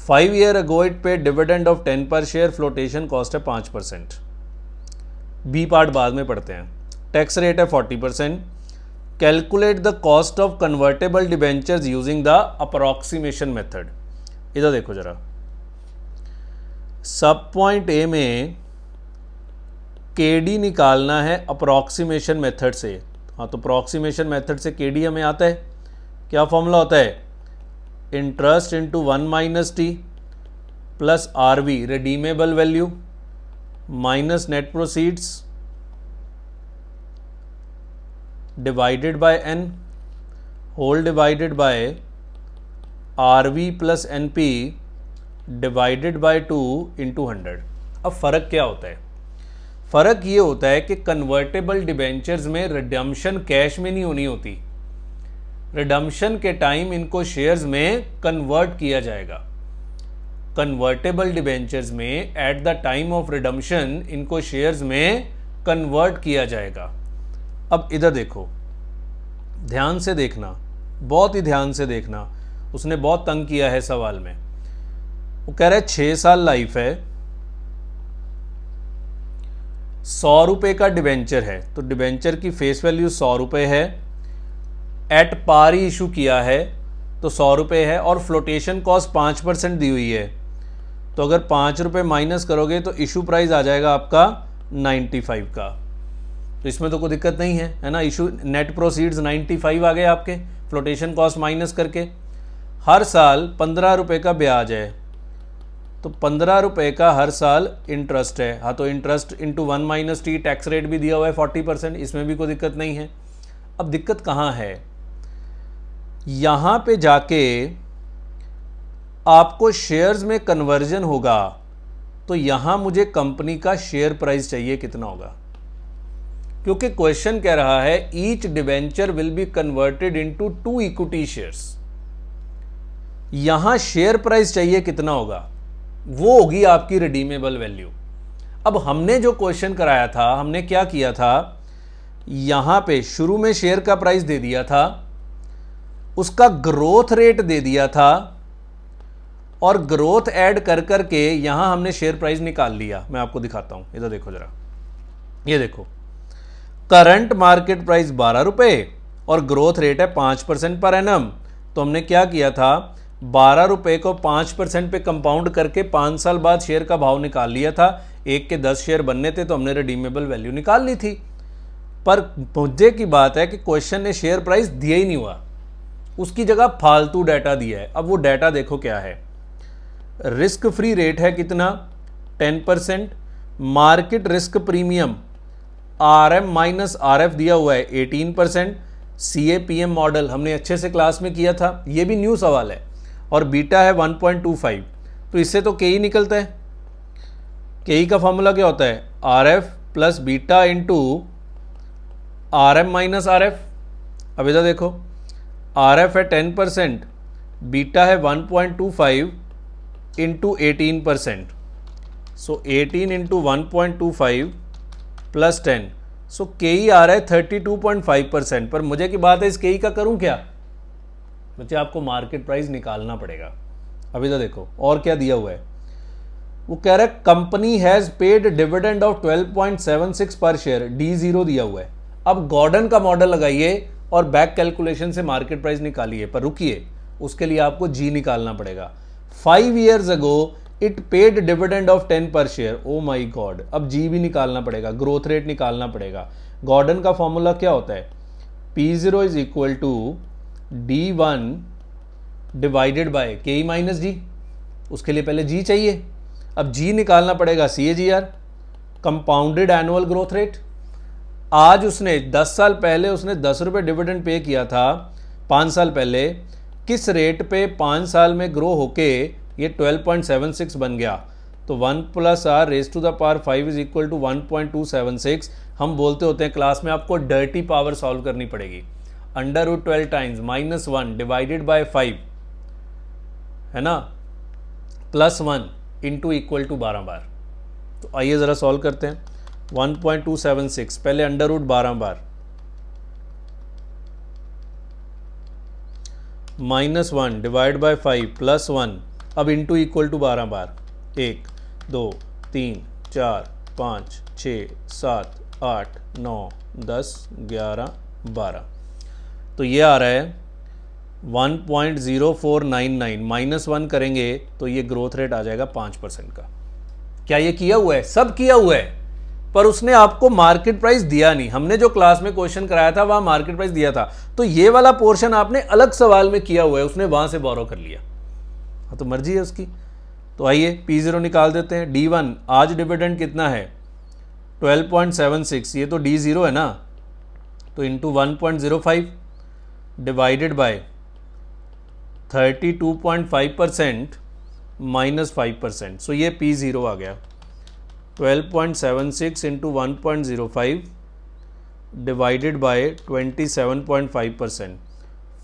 five year ago it pay dividend of ten per share flotation cost है पाँच परसेंट बी पार्ट बाद में पढ़ते हैं टैक्स रेट है forty percent calculate the cost of convertible debentures using the approximation method इधर देखो जरा सब पॉइंट ए में के डी निकालना है अप्रॉक्सीमेशन मेथड से हाँ तो अप्रॉक्सीमेशन मेथड से के डी हमें आता है क्या फॉर्मूला होता है interest into one minus T plus R V redeemable value minus net proceeds divided by N whole divided by R V plus N P divided by two into hundred अब फ़र्क क्या होता है फ़र्क ये होता है कि कन्वर्टेबल डिबेंचर्स में रिडम्शन कैश में नहीं होनी होती रिडम्शन के टाइम इनको शेयर्स में कन्वर्ट किया जाएगा कन्वर्टेबल डिबेंचर्स में at the time of redemption इनको शेयर्स में कन्वर्ट किया जाएगा अब इधर देखो ध्यान से देखना बहुत ही ध्यान से देखना उसने बहुत तंग किया है सवाल में वो कह रहा है छः साल लाइफ है सौ रुपये का डिबेंचर है तो डिबेंचर की फेस वैल्यू सौ रुपये है एट पार ही इशू किया है तो सौ रुपये है और फ्लोटेशन कॉस्ट पाँच परसेंट दी हुई है तो अगर पाँच रुपये माइनस करोगे तो इशू प्राइस आ जाएगा आपका नाइन्टी फाइव का तो इसमें तो कोई दिक्कत नहीं है है ना इशू नेट प्रोसीड्स 95 आ गए आपके फ्लोटेशन कॉस्ट माइनस करके हर साल पंद्रह रुपये का ब्याज है तो पंद्रह रुपये का हर साल इंटरेस्ट है हाँ तो interest into one minus T tax rate भी दिया हुआ है फोर्टी परसेंट इसमें भी कोई दिक्कत नहीं है अब दिक्कत कहाँ है यहाँ पे जाके आपको शेयर्स में कन्वर्जन होगा तो यहाँ मुझे कंपनी का शेयर प्राइस चाहिए कितना होगा क्योंकि क्वेश्चन कह रहा है each debenture will be converted into two equity shares यहां शेयर प्राइस चाहिए कितना होगा वो होगी आपकी रिडीमेबल वैल्यू अब हमने जो क्वेश्चन कराया था हमने क्या किया था यहां पे शुरू में शेयर का प्राइस दे दिया था उसका ग्रोथ रेट दे दिया था और ग्रोथ ऐड कर करके यहां हमने शेयर प्राइस निकाल लिया मैं आपको दिखाता हूं इधर देखो जरा ये देखो करंट मार्केट प्राइस बारह रुपये और ग्रोथ रेट है पाँच परसेंट पर एनम तो हमने क्या किया था बारह रुपये को पाँच परसेंट पर कंपाउंड करके पाँच साल बाद शेयर का भाव निकाल लिया था एक के दस शेयर बनने थे तो हमने रिडीमेबल वैल्यू निकाल ली थी पर मुद्दे की बात है कि क्वेश्चन ने शेयर प्राइस दिया ही नहीं हुआ उसकी जगह फालतू डाटा दिया है अब वो डाटा देखो क्या है रिस्क फ्री रेट है कितना ten percent market risk premium R M minus R F दिया हुआ है eighteen percent C A P M model हमने अच्छे से क्लास में किया था ये भी न्यू सवाल है और बीटा है वन पॉइंट टू फाइव तो इससे तो के ही निकलता है के ही का फॉर्मूला क्या होता है R F plus beta into R M minus R F अब इधर देखो आर एफ है टेन परसेंट बीटा है one point two five into eighteen percent so eighteen into one point two five plus ten so K E आ रहा है thirty two point five percent पर मुझे की बात है इस के ई e का करूं क्या बच्चे आपको मार्केट प्राइस निकालना पड़ेगा अभी तो देखो और क्या दिया हुआ है वो कह रहा है company has paid dividend of 12.76 per share D zero दिया हुआ है अब गॉर्डन का मॉडल लगाइए और बैक कैलकुलेशन से मार्केट प्राइस निकालिए पर रुकिए उसके लिए आपको जी निकालना पड़ेगा five years ago it paid dividend of ten per share oh my god अब जी भी निकालना पड़ेगा ग्रोथ रेट निकालना पड़ेगा गॉर्डन का फॉर्मूला क्या होता है P zero is equal to D one divided by K E minus जी उसके लिए पहले जी चाहिए अब जी निकालना पड़ेगा C A G R compounded annual growth rate आज उसने दस साल पहले उसने दस रुपये डिविडेंड पे किया था पाँच साल पहले किस रेट पे पाँच साल में ग्रो होके ये 12.76 बन गया तो one plus R raise to the power 5 is equal to one point two seven six हम बोलते होते हैं क्लास में आपको डर्टी पावर सॉल्व करनी पड़ेगी under root twelve times minus one divided by five है ना plus one into equal to बारह बार तो आइए ज़रा सॉल्व करते हैं one point two seven six पहले अंडर रूट बारह बार minus one divide by five plus one अब इंटू इक्वल टू बारह बार एक दो तीन चार पाँच छ सात आठ नौ दस ग्यारह बारह तो ये आ रहा है one point zero four nine nine minus one करेंगे तो ये ग्रोथ रेट आ जाएगा पाँच परसेंट का क्या ये किया हुआ है सब किया हुआ है पर उसने आपको मार्केट प्राइस दिया नहीं हमने जो क्लास में क्वेश्चन कराया था वहां मार्केट प्राइस दिया था तो ये वाला पोर्शन आपने अलग सवाल में किया हुआ है उसने वहां से बोरो कर लिया तो मर्जी है उसकी तो आइए पी ज़ीरो निकाल देते हैं डी वन आज डिविडेंड कितना है ट्वेल्व पॉइंट सेवन सिक्स ये तो डी ज़ीरो है ना तो into one point zero five divided by thirty two point five percent minus five percent so ये पी ज़ीरो आ गया twelve point seven six into one point zero five divided by twenty seven point five percent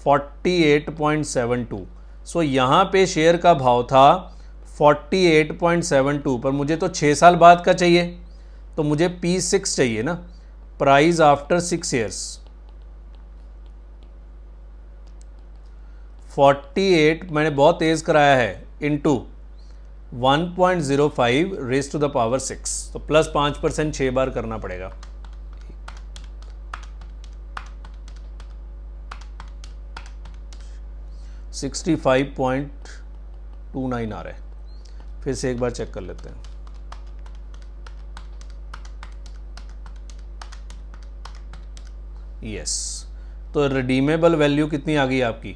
forty eight point seven two so so, यहाँ पे share का भाव था 48.72 पर मुझे तो छः साल बाद का चाहिए तो मुझे पी सिक्स चाहिए ना प्राइस आफ्टर सिक्स ईयर्स 48 मैंने बहुत तेज़ कराया है into 1.05 raise to the power 6 तो प्लस पाँच परसेंट छः बार करना पड़ेगा 65.29 फाइव पॉइंट टू नाइन आ रहा है फिर से एक बार चेक कर लेते हैं यस yes. तो रिडीमेबल वैल्यू कितनी आ गई आपकी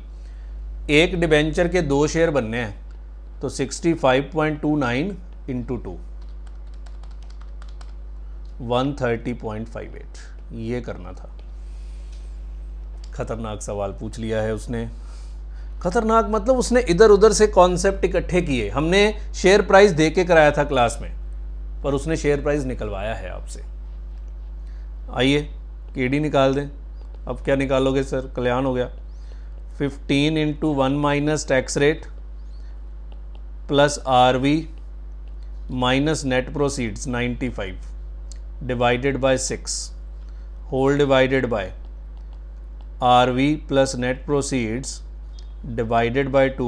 एक डिबेंचर के दो शेयर बनने हैं तो 65.29 five point two nine into two one thirty point five eight ये करना था खतरनाक सवाल पूछ लिया है उसने खतरनाक मतलब उसने इधर उधर से कॉन्सेप्ट इकट्ठे किए हमने शेयर प्राइस दे के कराया था क्लास में पर उसने शेयर प्राइस निकलवाया है आपसे आइए केडी निकाल दें अब क्या निकालोगे सर कल्याण हो गया 15 into one minus tax rate plus R V minus net proceeds 95 divided by 6 whole divided by R V plus net proceeds divided by two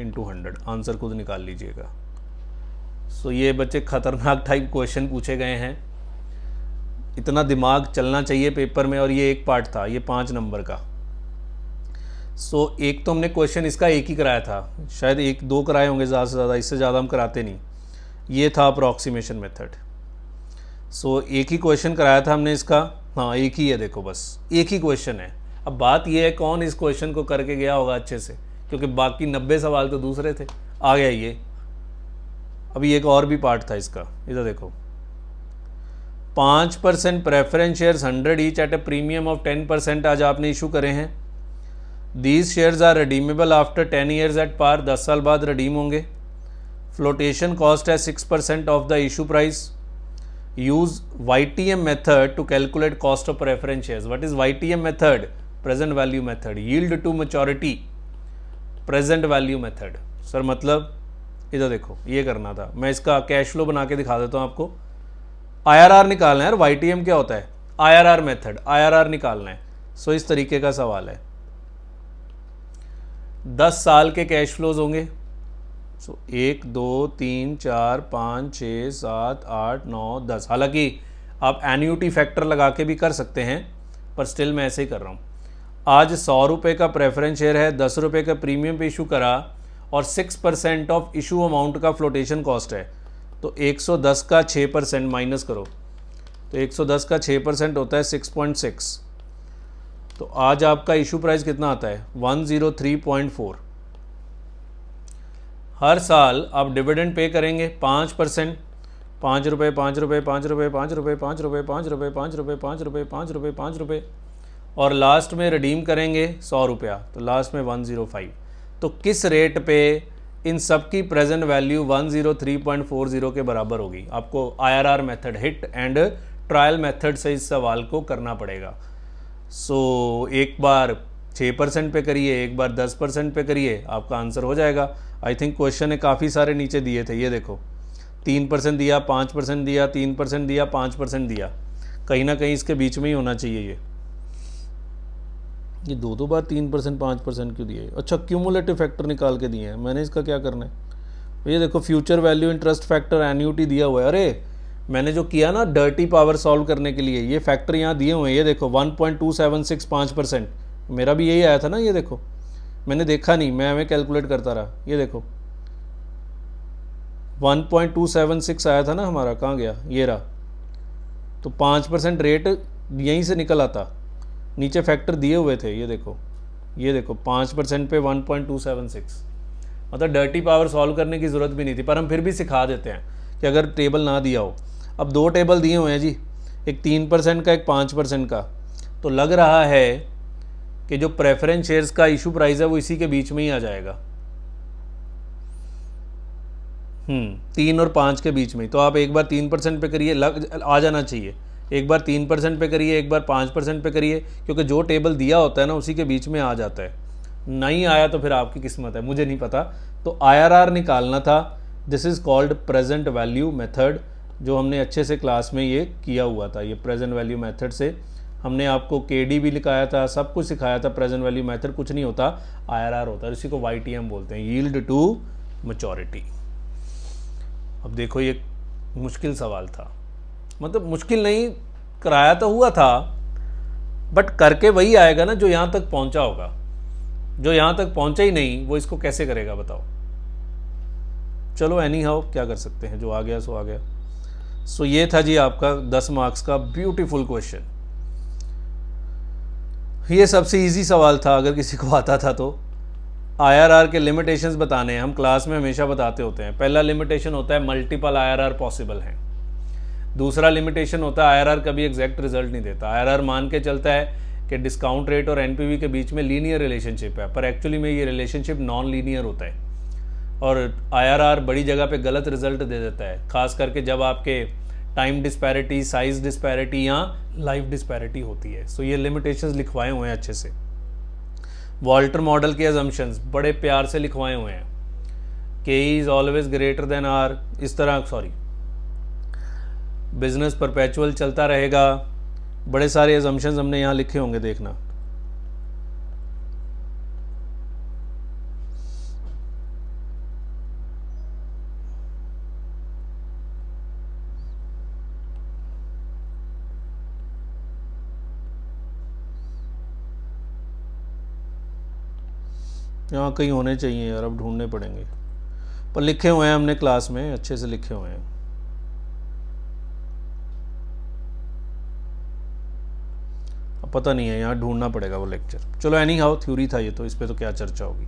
into hundred answer खुद निकाल लीजिएगा सो so, ये बच्चे ख़तरनाक टाइप क्वेश्चन पूछे गए हैं इतना दिमाग चलना चाहिए पेपर में और ये एक पार्ट था ये पाँच नंबर का सो so, एक तो हमने क्वेश्चन इसका एक ही कराया था शायद एक दो कराए होंगे ज़्यादा से ज़्यादा इससे ज़्यादा हम कराते नहीं ये था अप्रॉक्सीमेशन मेथड सो एक ही क्वेश्चन कराया था हमने इसका हाँ एक ही है देखो बस एक ही क्वेश्चन है अब बात यह है कौन इस क्वेश्चन को करके गया होगा अच्छे से क्योंकि बाकी नब्बे सवाल तो दूसरे थे आ गया ये अभी एक और भी पार्ट था इसका इधर देखो पाँच परसेंट preference shares hundred each at a premium of ten percent आज आपने इशू करे हैं these shares are redeemable after ten years at par दस साल बाद रिडीम होंगे फ्लोटेशन कॉस्ट है six percent of the issue price use Y T M method to calculate cost of preference shares what is Y T M method present value method yield to maturity present value method sir मतलब इधर देखो ये करना था मैं इसका cash flow बना के दिखा देता हूँ आपको आईआरआर निकालना है और वाई क्या होता है आईआरआर मेथड आईआरआर निकालना है सो इस तरीके का सवाल है दस साल के कैश फ्लोज होंगे सो एक दो तीन चार पाँच छः सात आठ नौ दस हालांकि आप एन्यूटी फैक्टर लगा के भी कर सकते हैं पर स्टिल मैं ऐसे ही कर रहा हूँ आज सौ रुपये का प्रेफरेंस शेयर है दस रुपये का प्रीमियम पे इशू करा और six percent of issue amount का फ्लोटेशन कॉस्ट है तो एक सौ दस का छः परसेंट माइनस करो तो एक सौ दस का छः परसेंट होता है सिक्स पॉइंट सिक्स तो आज आपका इशू प्राइस कितना आता है one zero three point four हर साल आप डिविडेंड पे करेंगे पाँच परसेंट पाँच रुपये पाँच रुपये पाँच रुपये पाँच रुपये पाँच रुपये पाँच रुपये पाँच रुपये पाँच रुपये पाँच रुपये पाँच रुपये और लास्ट में रिडीम करेंगे सौ रुपया तो लास्ट में वन ज़ीरो फाइव तो किस रेट पे इन सब की present value one zero three point four zero के बराबर होगी आपको IRR method hit and trial method से इस सवाल को करना पड़ेगा सो so, एक बार छः परसेंट पे करिए एक बार दस परसेंट पे करिए आपका आंसर हो जाएगा आई थिंक क्वेश्चन ने काफ़ी सारे नीचे दिए थे ये देखो तीन परसेंट दिया पाँच परसेंट दिया तीन परसेंट दिया पाँच परसेंट दिया कहीं ना कहीं इसके बीच में ही होना चाहिए ये ये दो दो बार तीन परसेंट पाँच परसेंट क्यों दिए अच्छा क्यूमुलेटिव फैक्टर निकाल के दिए हैं मैंने इसका क्या करना है ये देखो future value interest factor annuity दिया हुआ है अरे मैंने जो किया ना डर्टी पावर सॉल्व करने के लिए ये फैक्टर यहाँ दिए हुए हैं ये देखो one point two seven six पाँच परसेंट मेरा भी यही आया था ना ये देखो मैंने देखा नहीं मैं हमें कैलकुलेट करता रहा ये देखो one point two seven six आया था ना हमारा कहाँ गया ये रहा तो पाँच परसेंट रेट यहीं से निकल आता नीचे फैक्टर दिए हुए थे ये देखो ये देखो पाँच परसेंट पे one point two seven six मतलब डर्टी पावर सॉल्व करने की ज़रूरत भी नहीं थी पर हम फिर भी सिखा देते हैं कि अगर टेबल ना दिया हो अब दो टेबल दिए हुए हैं जी एक तीन परसेंट का एक पाँच परसेंट का तो लग रहा है कि जो प्रेफरेंस शेयर्स का इशू प्राइस है वो इसी के बीच में ही आ जाएगा हम्म, तीन और पाँच के बीच में तो आप एक बार तीन परसेंट पे करिए लग आ जाना चाहिए एक बार तीन परसेंट पर करिए एक बार पाँच परसेंट पर करिए क्योंकि जो टेबल दिया होता है ना उसी के बीच में आ जाता है नहीं आया तो फिर आपकी किस्मत है मुझे नहीं पता तो आईआरआर निकालना था this is called present value method जो हमने अच्छे से क्लास में ये किया हुआ था ये प्रेजेंट वैल्यू मेथड से हमने आपको के डी भी लिखाया था सब कुछ सिखाया था प्रेजेंट वैल्यू मेथड कुछ नहीं होता आर होता है इसी को वाई बोलते हैं यील्ड टू मचोरिटी अब देखो ये मुश्किल सवाल था मतलब मुश्किल नहीं कराया तो हुआ था बट करके वही आएगा ना जो यहाँ तक पहुँचा होगा जो यहाँ तक पहुँचा ही नहीं वो इसको कैसे करेगा बताओ चलो एनी हाउ क्या कर सकते हैं जो आ गया सो आ गया सो so, ये था जी आपका दस मार्क्स का ब्यूटीफुल क्वेश्चन ये सबसे इजी सवाल था अगर किसी को आता था तो आईआरआर के लिमिटेशंस बताने हैं हम क्लास में हमेशा बताते होते हैं पहला लिमिटेशन होता है मल्टीपल आईआरआर पॉसिबल हैं दूसरा लिमिटेशन होता है आईआरआर कभी एग्जैक्ट रिजल्ट नहीं देता आईआरआर मान के चलता है कि डिस्काउंट रेट और एनपीवी के बीच में लीनियर रिलेशनशिप है पर एक्चुअली में ये रिलेशनशिप नॉन लीनियर होता है और आईआरआर बड़ी जगह पे गलत रिजल्ट दे देता है खास करके जब आपके टाइम डिस्पैरिटी साइज डिस्पैरिटी या लाइफ डिस्पैरिटी होती है सो so ये लिमिटेशन लिखवाए हुए हैं अच्छे से वॉल्टर मॉडल के एजम्पन बड़े प्यार से लिखवाए हुए हैं K is always greater than R इस तरह सॉरी बिज़नेस परपैचुअल चलता रहेगा बड़े सारे एजम्पन्स हमने यहाँ लिखे होंगे देखना यहाँ कहीं होने चाहिए यार अब ढूंढने पड़ेंगे पर लिखे हुए हैं हमने क्लास में अच्छे से लिखे हुए हैं पता नहीं है यहाँ ढूंढना पड़ेगा वो लेक्चर चलो एनी हाउ थ्योरी था ये तो इस पर तो क्या चर्चा होगी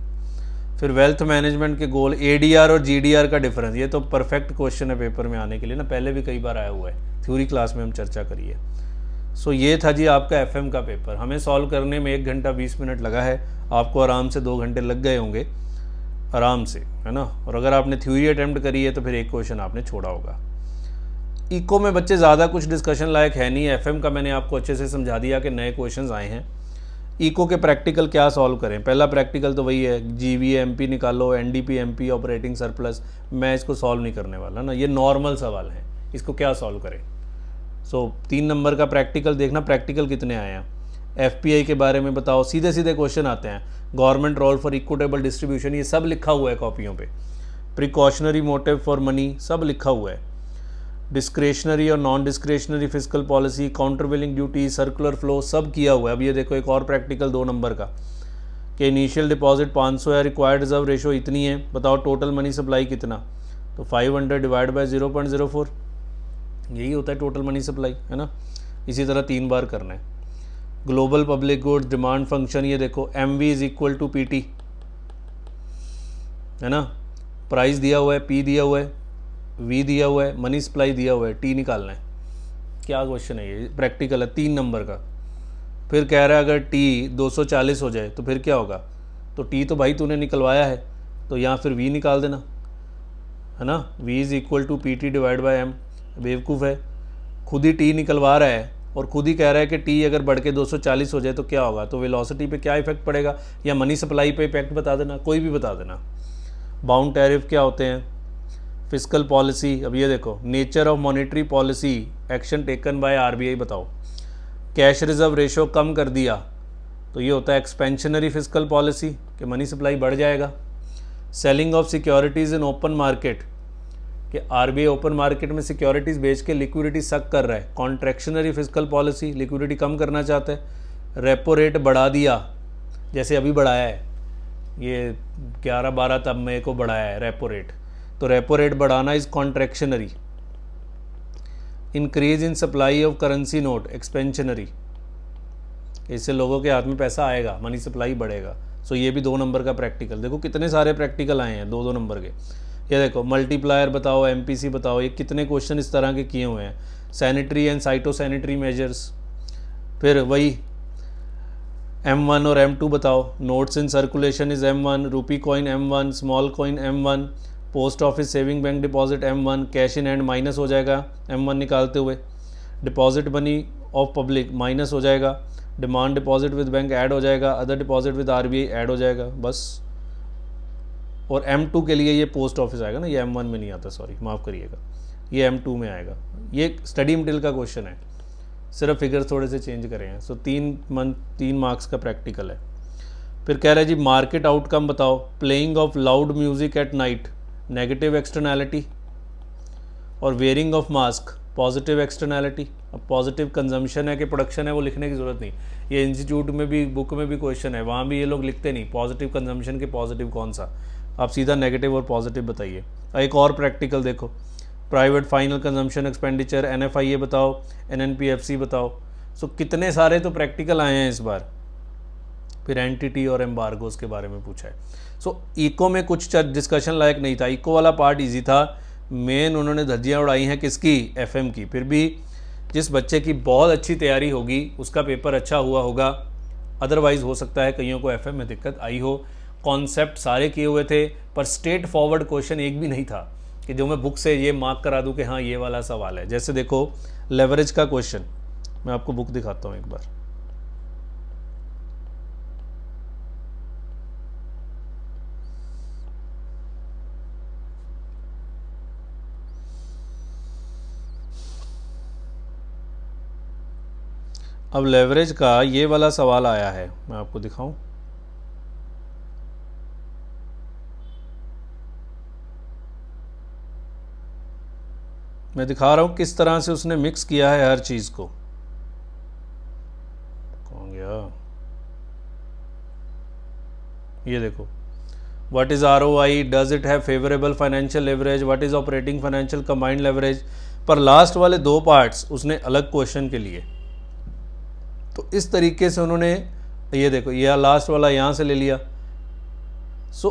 फिर वेल्थ मैनेजमेंट के गोल ए और जी का डिफरेंस ये तो परफेक्ट क्वेश्चन है पेपर में आने के लिए ना पहले भी कई बार आया हुआ है थ्योरी क्लास में हम चर्चा करिए सो so, ये था जी आपका एफ का पेपर हमें सॉल्व करने में एक घंटा बीस मिनट लगा है आपको आराम से दो घंटे लग गए होंगे आराम से है ना और अगर आपने थ्योरी अटैम्प्ट करी है तो फिर एक क्वेश्चन आपने छोड़ा होगा इको में बच्चे ज़्यादा कुछ डिस्कशन लायक है नहीं एफएम का मैंने आपको अच्छे से समझा दिया कि नए क्वेश्चंस आए हैं इको के प्रैक्टिकल क्या सॉल्व करें पहला प्रैक्टिकल तो वही है जी वी एम पी निकालो N D P M P operating surplus मैं इसको सॉल्व नहीं करने वाला ना ये नॉर्मल सवाल है इसको क्या सॉल्व करें सो so, तीन नंबर का प्रैक्टिकल देखना प्रैक्टिकल कितने आए हैं एफ पी आई के बारे में बताओ सीधे सीधे क्वेश्चन आते हैं government role for equitable distribution ये सब लिखा हुआ है कॉपियों पर प्रिकॉशनरी मोटिव फॉर मनी सब लिखा हुआ है डिस्क्रेशनरी और non discretionary physical policy countervailing duty circular flow सब किया हुआ है अब ये देखो एक और प्रैक्टिकल दो नंबर का कि इनिशियल डिपॉजिट 500 है रिक्वायर्ड रिजर्व रेशो इतनी है बताओ टोटल मनी सप्लाई कितना तो 500 hundred divide by zero point zero four यही होता है टोटल मनी सप्लाई है ना इसी तरह तीन बार करना है global public good demand function ये देखो M V is equal to P T है ना प्राइस दिया हुआ है पी दिया हुआ है वी दिया हुआ है मनी सप्लाई दिया हुआ है टी निकालना है क्या क्वेश्चन है ये प्रैक्टिकल है तीन नंबर का फिर कह रहा है अगर टी 240 हो जाए तो फिर क्या होगा तो टी तो भाई तूने निकलवाया है तो यहाँ फिर वी निकाल देना है ना V is equal to P T divide by M बेवकूफ़ है खुद ही टी निकलवा रहा है और खुद ही कह रहा है कि टी अगर बढ़ के 240 हो जाए तो क्या होगा तो वेलोसिटी पे क्या इफेक्ट पड़ेगा या मनी सप्लाई पे इफेक्ट बता देना कोई भी बता देना बाउंड टैरिफ क्या होते हैं फिजिकल पॉलिसी अब ये देखो nature of monetary policy action taken by RBI बताओ कैश रिजर्व रेशो कम कर दिया तो ये होता है एक्सपेंशनरी फिजिकल पॉलिसी कि मनी सप्लाई बढ़ जाएगा selling of securities in open market कि आर ओपन मार्केट में सिक्योरिटीज़ बेच के लिक्विडिटी सक कर रहा है कॉन्ट्रैक्शनरी फिजिकल पॉलिसी लिक्विडिटी कम करना चाहता है रेपो रेट बढ़ा दिया जैसे अभी बढ़ाया है ये ग्यारह बारह तब मई को बढ़ाया है रेपो रेट तो रेपो रेट बढ़ाना is contractionary increase in supply of currency note expansionary इससे लोगों के हाथ में पैसा आएगा मनी सप्लाई बढ़ेगा सो so ये भी दो नंबर का प्रैक्टिकल देखो कितने सारे प्रैक्टिकल आए हैं दो दो नंबर के ये देखो मल्टीप्लायर बताओ एम बताओ ये कितने क्वेश्चन इस तरह के किए हुए हैं sanitary and phyto sanitary measures फिर वही एम वन और एम टू बताओ notes in circulation is M one rupee coin M one small coin M one post office saving bank deposit M one cash in hand minus हो जाएगा M one निकालते हुए deposit money of public minus हो जाएगा demand deposit with bank add हो जाएगा other deposit with R B add हो जाएगा बस और एम टू के लिए ये पोस्ट ऑफिस आएगा ना ये एम वन में नहीं आता सॉरी माफ़ करिएगा ये एम टू में आएगा ये स्टडी मटेरियल का क्वेश्चन है सिर्फ फिगर्स थोड़े से चेंज करें हैं सो तीन मंथ तीन मार्क्स का प्रैक्टिकल है फिर कह रहे जी मार्केट आउटकम बताओ playing of loud music at night negative externality और wearing of mask positive externality अब पॉजिटिव कंजम्पशन है कि प्रोडक्शन है वो लिखने की ज़रूरत नहीं ये इंस्टीट्यूट में भी बुक में भी क्वेश्चन है वहाँ भी ये लोग लिखते नहीं पॉजिटिव कंजम्पशन के पॉजिटिव कौन सा आप सीधा नेगेटिव और पॉजिटिव बताइए एक और प्रैक्टिकल देखो private final consumption expenditure N बताओ एन बताओ सो so, कितने सारे तो प्रैक्टिकल आए हैं इस बार फिर एंटिटी और एम्बार्गोस के बारे में पूछा है सो so, इको में कुछ डिस्कशन लायक नहीं था इको वाला पार्ट ईजी था मेन उन्होंने धज्जियाँ उड़ाई हैं किसकी एफ की फिर भी जिस बच्चे की बहुत अच्छी तैयारी होगी उसका पेपर अच्छा हुआ होगा अदरवाइज़ हो सकता है कईयों को एफएम में दिक्कत आई हो कॉन्सेप्ट सारे किए हुए थे पर स्ट्रेट फॉरवर्ड क्वेश्चन एक भी नहीं था कि जो मैं बुक से ये मार्क करा दूँ कि हाँ ये वाला सवाल है जैसे देखो लेवरेज का क्वेश्चन मैं आपको बुक दिखाता हूँ एक बार अब लेवरेज का ये वाला सवाल आया है मैं आपको दिखाऊं मैं दिखा रहा हूं किस तरह से उसने मिक्स किया है हर चीज को ये देखो what is R O I does it है favourable financial leverage what is operating financial combined leverage पर लास्ट वाले दो पार्ट्स उसने अलग क्वेश्चन के लिए तो इस तरीके से उन्होंने ये देखो यह लास्ट वाला यहाँ से ले लिया सो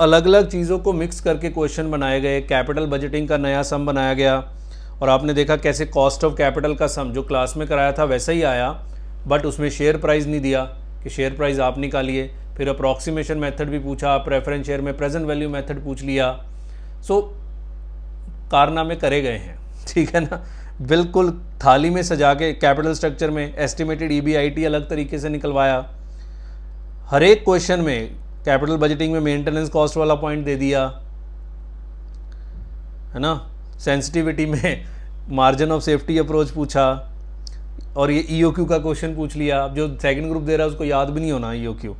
अलग अलग चीज़ों को मिक्स करके क्वेश्चन बनाए गए कैपिटल बजटिंग का नया सम बनाया गया और आपने देखा कैसे कॉस्ट ऑफ कैपिटल का सम जो क्लास में कराया था वैसा ही आया बट उसमें शेयर प्राइस नहीं दिया कि शेयर प्राइस आप निकालिए फिर अप्रॉक्सीमेशन मेथड भी पूछा प्रेफरेंस शेयर में प्रेजेंट वैल्यू मेथड पूछ लिया सो so, कारनामे करे गए हैं <laughs> ठीक है ना बिल्कुल थाली में सजा के कैपिटल स्ट्रक्चर में एस्टिमेटेड ई e अलग तरीके से निकलवाया हर एक क्वेश्चन में कैपिटल बजटिंग में मेंटेनेंस कॉस्ट वाला पॉइंट दे दिया है ना सेंसिटिविटी में मार्जिन ऑफ सेफ्टी अप्रोच पूछा और ये ई e का क्वेश्चन पूछ लिया अब जो सेकंड ग्रुप दे रहा है उसको याद भी नहीं होना ई क्यू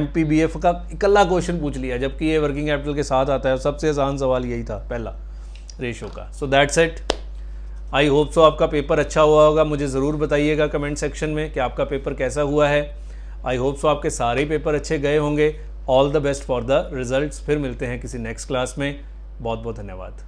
एम का इकला क्वेश्चन पूछ लिया जबकि ये वर्किंग कैपिटल के साथ आता है सबसे आसान सवाल यही था पहला रेशो का so that's it I hope so आपका पेपर अच्छा हुआ होगा मुझे ज़रूर बताइएगा कमेंट सेक्शन में कि आपका पेपर कैसा हुआ है आई होप सो आपके सारे पेपर अच्छे गए होंगे all the best for the result फिर मिलते हैं किसी नेक्स्ट क्लास में बहुत बहुत धन्यवाद